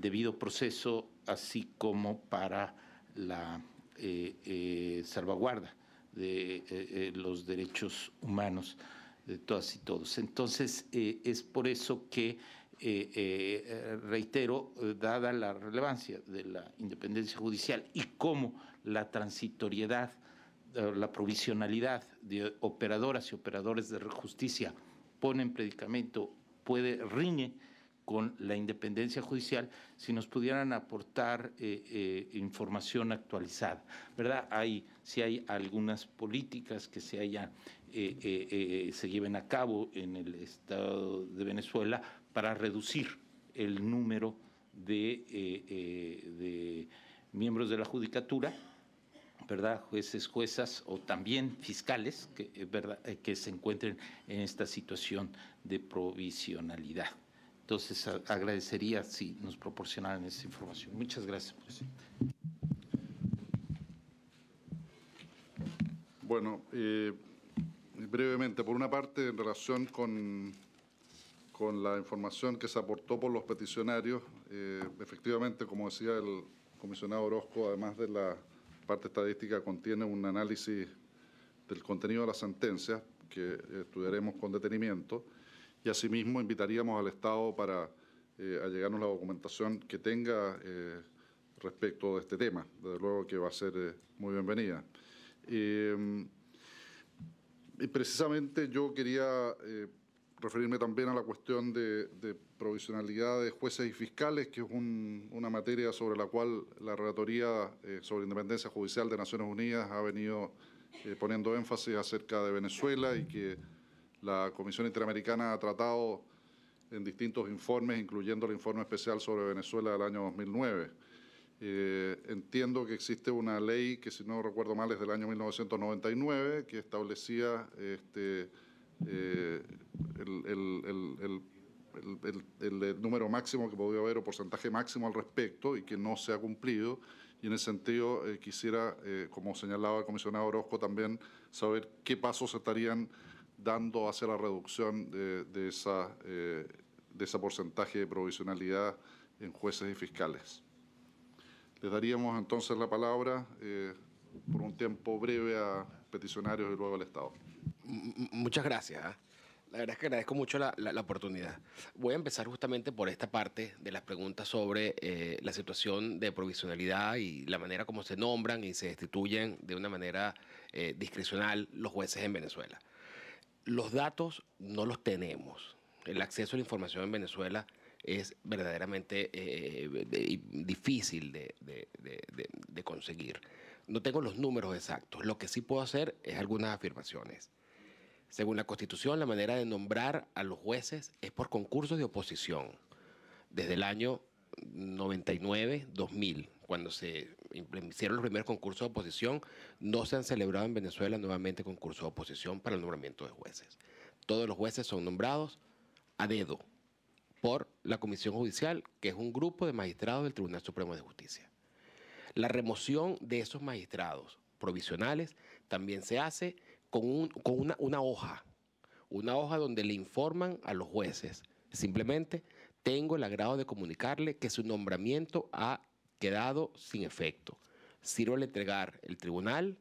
debido proceso, así como para la salvaguarda de los derechos humanos de todas y todos. Entonces, eh, es por eso que, eh, eh, reitero, dada la relevancia de la independencia judicial y cómo la transitoriedad, la provisionalidad de operadoras y operadores de justicia ponen predicamento, puede, riñe con la independencia judicial, si nos pudieran aportar eh, eh, información actualizada, ¿verdad? Hay, si hay algunas políticas que se hayan, eh, se lleven a cabo en el Estado de Venezuela para reducir el número de, miembros de la judicatura, ¿verdad? Jueces, juezas o también fiscales que se encuentren en esta situación de provisionalidad. Entonces, agradecería si nos proporcionaran esa información. Muchas gracias, presidente. Bueno, eh, brevemente, por una parte, en relación con, la información que se aportó por los peticionarios, eh, efectivamente, como decía el comisionado Orozco, además de la parte estadística, contiene un análisis del contenido de la sentencia que estudiaremos con detenimiento y asimismo invitaríamos al Estado para eh, llegarnos la documentación que tenga eh, respecto de este tema. Desde luego que va a ser eh, muy bienvenida. y precisamente yo quería referirme también a la cuestión de, provisionalidad de jueces y fiscales, que es una materia sobre la cual la Relatoría sobre Independencia Judicial de Naciones Unidas ha venido poniendo énfasis acerca de Venezuela y que la Comisión Interamericana ha tratado en distintos informes, incluyendo el informe especial sobre Venezuela del año 2009. Eh, entiendo que existe una ley que, si no recuerdo mal, es del año 1999, que establecía este, eh, el, número máximo que podía haber o porcentaje máximo al respecto y que no se ha cumplido. Y en ese sentido eh, quisiera, como señalaba el comisionado Orozco, también saber qué pasos estarían dando hacia la reducción de, esa, eh, de ese porcentaje de provisionalidad en jueces y fiscales. Les daríamos entonces la palabra eh, por un tiempo breve a peticionarios y luego al Estado. Muchas gracias. ¿ah? La verdad es que agradezco mucho la, oportunidad. Voy a empezar justamente por esta parte de las preguntas sobre eh, la situación de provisionalidad y la manera como se nombran y se destituyen de una manera discrecional los jueces en Venezuela los datos no los tenemos. El acceso a la información en Venezuela es verdaderamente eh, difícil de, de, conseguir. No tengo los números exactos. Lo que sí puedo hacer es algunas afirmaciones. Según la Constitución, la manera de nombrar a los jueces es por concursos de oposición. Desde el año 99-2000, cuando se hicieron los primeros concursos de oposición, no se han celebrado en Venezuela nuevamente concursos de oposición para el nombramiento de jueces. Todos los jueces son nombrados a dedo por la Comisión Judicial, que es un grupo de magistrados del Tribunal Supremo de Justicia. La remoción de esos magistrados provisionales también se hace con, una, una hoja, una hoja donde le informan a los jueces, simplemente tengo el agrado de comunicarle que su nombramiento ha quedado sin efecto. Sirve entregar el tribunal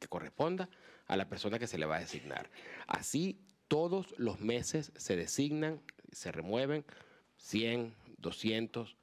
que corresponda a la persona que se le va a designar. Así, todos los meses se designan, se remueven 100, 200.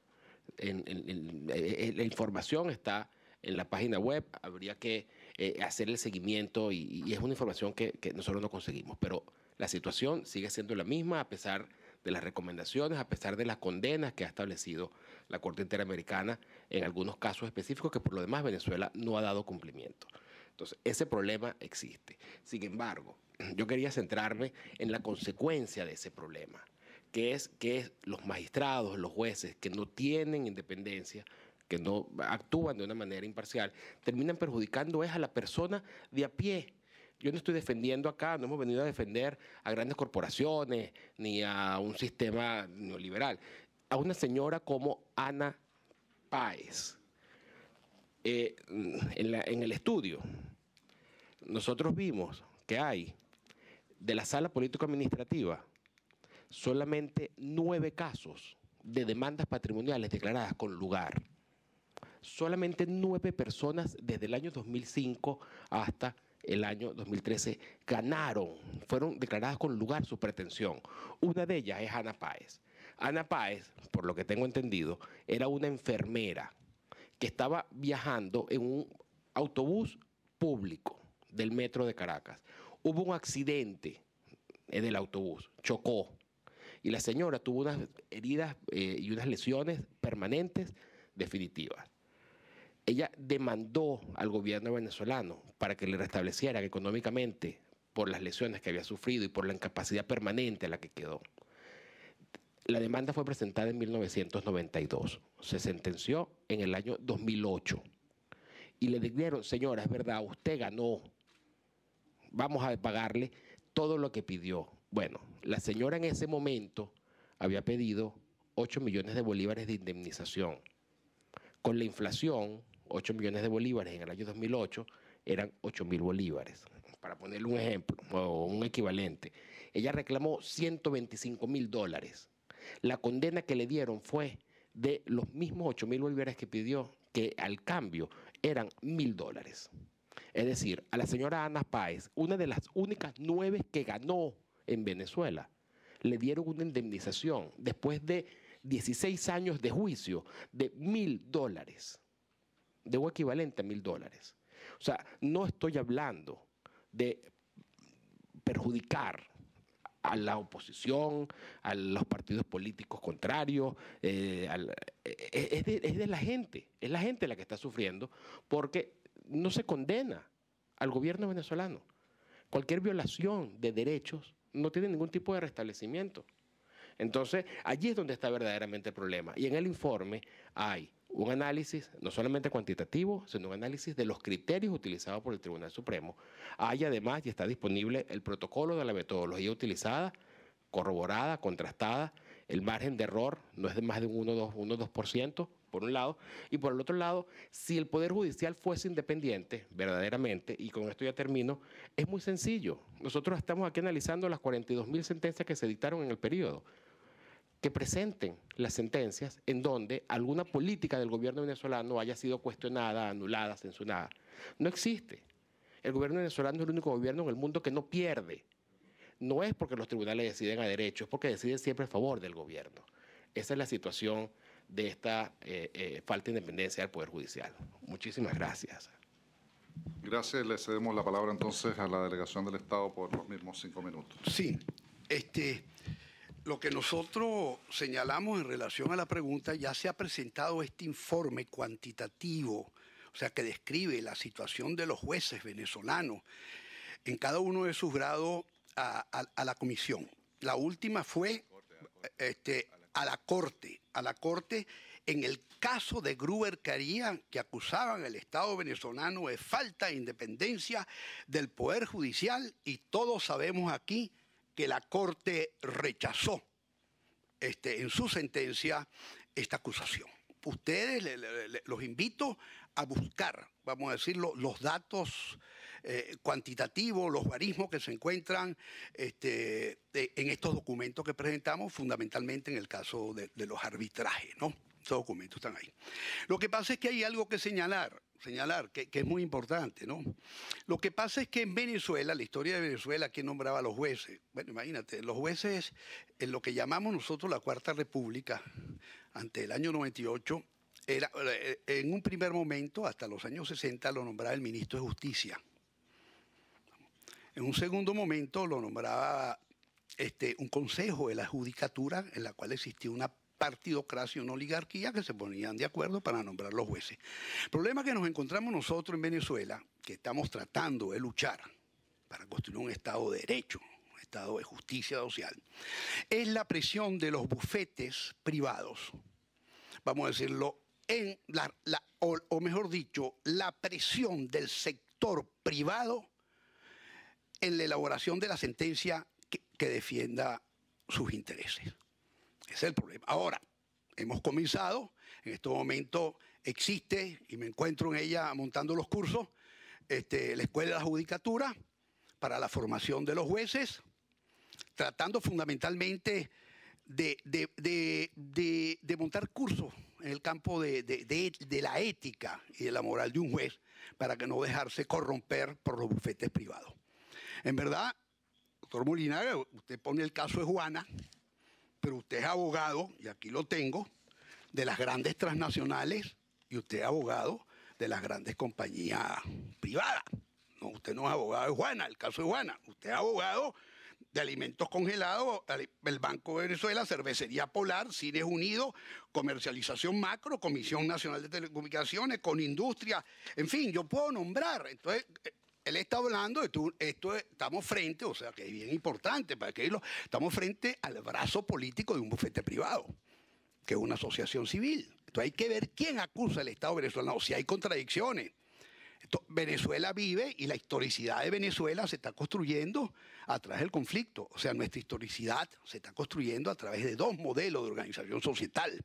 Eh, la información está en la página web, habría que eh, hacer el seguimiento y, es una información que, que nosotros no conseguimos. Pero la situación sigue siendo la misma a pesar de de las recomendaciones, a pesar de las condenas que ha establecido la Corte Interamericana en algunos casos específicos que por lo demás Venezuela no ha dado cumplimiento. Entonces, ese problema existe. Sin embargo, yo quería centrarme en la consecuencia de ese problema, que es que los magistrados, los jueces que no tienen independencia, que no actúan de una manera imparcial, terminan perjudicando a la persona de a pie, yo no estoy defendiendo acá, no hemos venido a defender a grandes corporaciones ni a un sistema neoliberal. A una señora como Ana Páez. Eh, en, en el estudio, nosotros vimos que hay de la sala político-administrativa solamente nueve casos de demandas patrimoniales declaradas con lugar. Solamente nueve personas desde el año 2005 hasta el año 2013 ganaron, fueron declaradas con lugar su pretensión. Una de ellas es Ana Páez. Ana Páez, por lo que tengo entendido, era una enfermera que estaba viajando en un autobús público del metro de Caracas. Hubo un accidente en el autobús, chocó. Y la señora tuvo unas heridas eh, y unas lesiones permanentes definitivas ella demandó al gobierno venezolano para que le restablecieran económicamente por las lesiones que había sufrido y por la incapacidad permanente a la que quedó. La demanda fue presentada en 1992, se sentenció en el año 2008 y le dijeron, señora, es verdad, usted ganó, vamos a pagarle todo lo que pidió. Bueno, la señora en ese momento había pedido 8 millones de bolívares de indemnización. Con la inflación, 8 millones de bolívares en el año 2008 eran 8 mil bolívares, para ponerle un ejemplo o un equivalente. Ella reclamó 125 mil dólares. La condena que le dieron fue de los mismos 8 mil bolívares que pidió, que al cambio eran mil dólares. Es decir, a la señora Ana Páez, una de las únicas nueve que ganó en Venezuela, le dieron una indemnización después de 16 años de juicio de mil dólares debo equivalente a mil dólares. O sea, no estoy hablando de perjudicar a la oposición, a los partidos políticos contrarios, eh, eh, es de la gente, es la gente la que está sufriendo porque no se condena al gobierno venezolano. Cualquier violación de derechos no tiene ningún tipo de restablecimiento. Entonces, allí es donde está verdaderamente el problema. Y en el informe hay un análisis no solamente cuantitativo, sino un análisis de los criterios utilizados por el Tribunal Supremo. Hay además y está disponible el protocolo de la metodología utilizada, corroborada, contrastada. El margen de error no es de más de un 1-2%, por un lado. Y por el otro lado, si el Poder Judicial fuese independiente, verdaderamente, y con esto ya termino, es muy sencillo. Nosotros estamos aquí analizando las mil sentencias que se dictaron en el periodo que presenten las sentencias en donde alguna política del gobierno venezolano haya sido cuestionada, anulada, censurada. No existe. El gobierno venezolano es el único gobierno en el mundo que no pierde. No es porque los tribunales deciden a derecho, es porque deciden siempre a favor del gobierno. Esa es la situación de esta eh, eh, falta de independencia del Poder Judicial. Muchísimas gracias. Gracias. Le cedemos la palabra entonces a la delegación del Estado por los mismos cinco minutos. Sí. Este, lo que nosotros señalamos en relación a la pregunta, ya se ha presentado este informe cuantitativo, o sea, que describe la situación de los jueces venezolanos en cada uno de sus grados a, la comisión. La última fue este, a la corte, a la corte en el caso de Gruber Caría, que acusaban al Estado venezolano de falta de independencia del Poder Judicial, y todos sabemos aquí que la Corte rechazó este, en su sentencia esta acusación. Ustedes los invito a buscar, vamos a decirlo, los datos eh, cuantitativos, los barismos que se encuentran este, en estos documentos que presentamos, fundamentalmente en el caso de, de los arbitrajes, ¿no? Estos documentos están ahí. Lo que pasa es que hay algo que señalar, señalar, que, es muy importante, ¿no? Lo que pasa es que en Venezuela, la historia de Venezuela, ¿quién nombraba a los jueces? Bueno, imagínate, los jueces, en lo que llamamos nosotros la Cuarta República, ante el año 98, era, eh, en un primer momento, hasta los años 60, lo nombraba el ministro de Justicia. En un segundo momento lo nombraba este, un consejo de la judicatura en la cual existía una partidocracia, una oligarquía que se ponían de acuerdo para nombrar los jueces. El problema que nos encontramos nosotros en Venezuela, que estamos tratando de luchar para construir un Estado de derecho, un Estado de justicia social, es la presión de los bufetes privados, vamos a decirlo, o, mejor dicho, la presión del sector privado en la elaboración de la sentencia que defienda sus intereses es el problema. Ahora, hemos comenzado, en este momento existe, y me encuentro en ella montando los cursos, este, la Escuela de la Judicatura para la formación de los jueces, tratando fundamentalmente de, de montar cursos en el campo de, la ética y de la moral de un juez para que no dejarse corromper por los bufetes privados. En verdad, doctor Molina, usted pone el caso de Juana, pero usted es abogado, y aquí lo tengo, de las grandes transnacionales y usted es abogado de las grandes compañías privadas. No, usted no es abogado de Juana, el caso de Juana. Usted es abogado de alimentos congelados, el Banco de Venezuela, Cervecería Polar, Cines Unidos, Comercialización Macro, Comisión Nacional de Telecomunicaciones, con Industria, en fin, yo puedo nombrar. Entonces, eh, él está hablando, esto, estamos frente, o sea que es bien importante para que lo, estamos frente al brazo político de un bufete privado, que es una asociación civil. Entonces hay que ver quién acusa al Estado venezolano, si hay contradicciones. Venezuela vive y la historicidad de Venezuela se está construyendo a través del conflicto. O sea, nuestra historicidad se está construyendo a través de dos modelos de organización societal.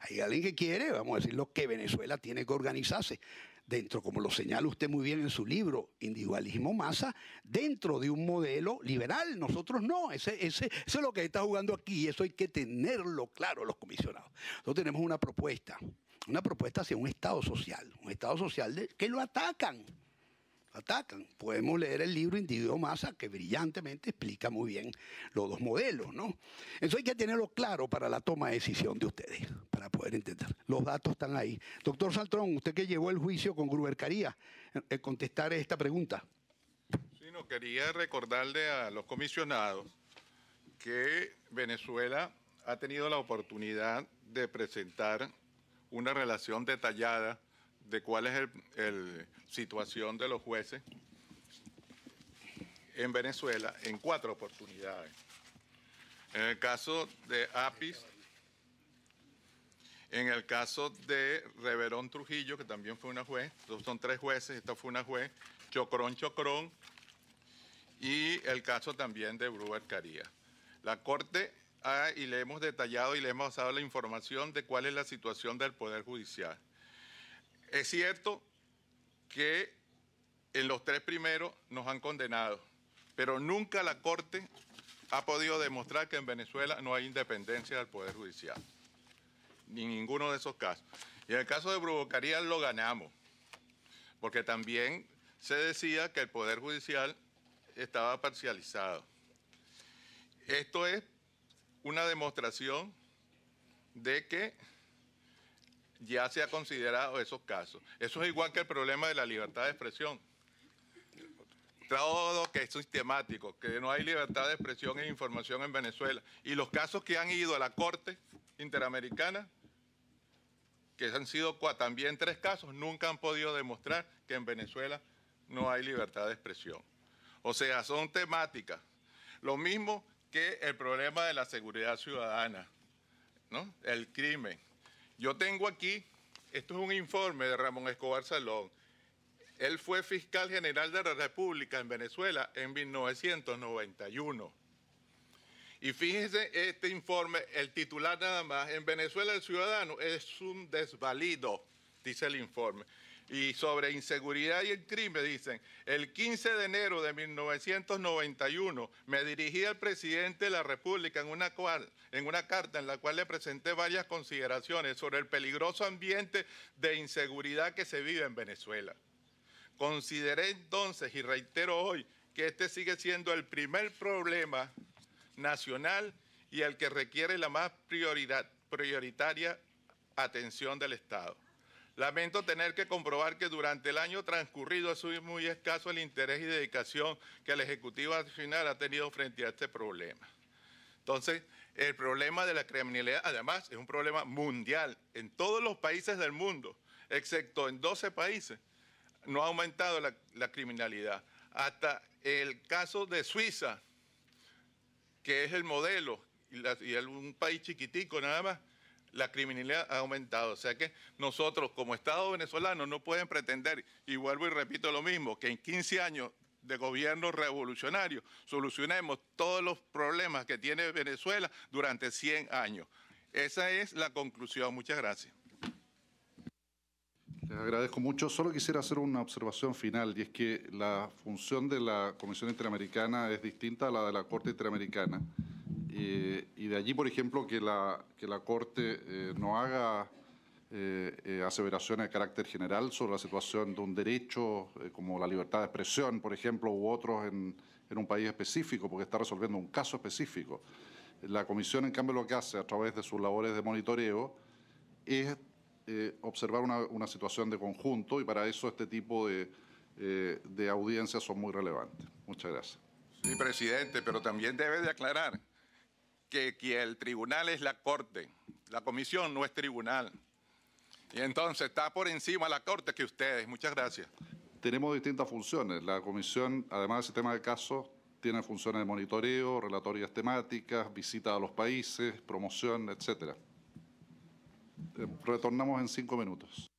Hay alguien que quiere, vamos a decirlo, que Venezuela tiene que organizarse dentro, como lo señala usted muy bien en su libro, Individualismo Masa, dentro de un modelo liberal. Nosotros no, ese, ese, eso es lo que está jugando aquí y eso hay que tenerlo claro los comisionados. Nosotros tenemos una propuesta, una propuesta hacia un Estado social, un Estado social que lo atacan atacan. Podemos leer el libro Individuo Masa, que brillantemente explica muy bien los dos modelos, ¿no? Eso hay que tenerlo claro para la toma de decisión de ustedes, para poder entender. Los datos están ahí. Doctor Saltrón, usted que llevó el juicio con Grubercaría, eh, eh, contestar esta pregunta. Sí, no, quería recordarle a los comisionados que Venezuela ha tenido la oportunidad de presentar una relación detallada de cuál es la situación de los jueces en Venezuela en cuatro oportunidades. En el caso de APIS, en el caso de Reverón Trujillo, que también fue una juez, son tres jueces, esta fue una juez, Chocrón Chocrón, y el caso también de Bruber Caría. La Corte y le hemos detallado y le hemos dado la información de cuál es la situación del Poder Judicial. Es cierto que en los tres primeros nos han condenado, pero nunca la Corte ha podido demostrar que en Venezuela no hay independencia del Poder Judicial, ni ninguno de esos casos. Y en el caso de Provocaría lo ganamos, porque también se decía que el Poder Judicial estaba parcializado. Esto es una demostración de que ya se ha considerado esos casos. Eso es igual que el problema de la libertad de expresión. Todo que es sistemático, que no hay libertad de expresión e información en Venezuela. Y los casos que han ido a la Corte Interamericana, que han sido también tres casos, nunca han podido demostrar que en Venezuela no hay libertad de expresión. O sea, son temáticas. Lo mismo que el problema de la seguridad ciudadana, ¿no? el crimen, yo tengo aquí, esto es un informe de Ramón Escobar Salón. Él fue fiscal general de la República en Venezuela en 1991. Y fíjense este informe, el titular nada más, en Venezuela el ciudadano es un desvalido, dice el informe y sobre inseguridad y el crimen, dicen, el 15 de enero de 1991 me dirigí al presidente de la República en una, en una carta en la cual le presenté varias consideraciones sobre el peligroso ambiente de inseguridad que se vive en Venezuela. Consideré entonces y reitero hoy que este sigue siendo el primer problema nacional y el que requiere la más prioritaria atención del Estado. Lamento tener que comprobar que durante el año transcurrido ha sido muy escaso el interés y dedicación que el Ejecutivo Nacional ha tenido frente a este problema. Entonces, el problema de la criminalidad, además, es un problema mundial. En todos los países del mundo, excepto en 12 países, no ha aumentado la, criminalidad. Hasta el caso de Suiza, que es el modelo, y, es un país chiquitico nada más, la criminalidad ha aumentado. O sea que nosotros como Estado venezolano no pueden pretender, y vuelvo y repito lo mismo, que en 15 años de gobierno revolucionario solucionemos todos los problemas que tiene Venezuela durante 100 años. Esa es la conclusión. Muchas gracias. Les agradezco mucho. Solo quisiera hacer una observación final, y es que la función de la Comisión Interamericana es distinta a la de la Corte Interamericana. Eh, y, de allí, por ejemplo, que la, que la Corte eh, no haga eh, aseveraciones de carácter general sobre la situación de un derecho como la libertad de expresión, por ejemplo, u otros en, un país específico, porque está resolviendo un caso específico. La Comisión, en cambio, lo que hace a través de sus labores de monitoreo es observar una, situación de conjunto y para eso este tipo de, de audiencias son muy relevantes. Muchas gracias. Sí, presidente, pero también debe de aclarar que, el tribunal es la corte, la comisión no es tribunal. Y entonces está por encima la corte que ustedes. Muchas gracias. Tenemos distintas funciones. La comisión, además del sistema de casos, tiene funciones de monitoreo, relatorias temáticas, visitas a los países, promoción, etcétera. Eh, retornamos en cinco minutos.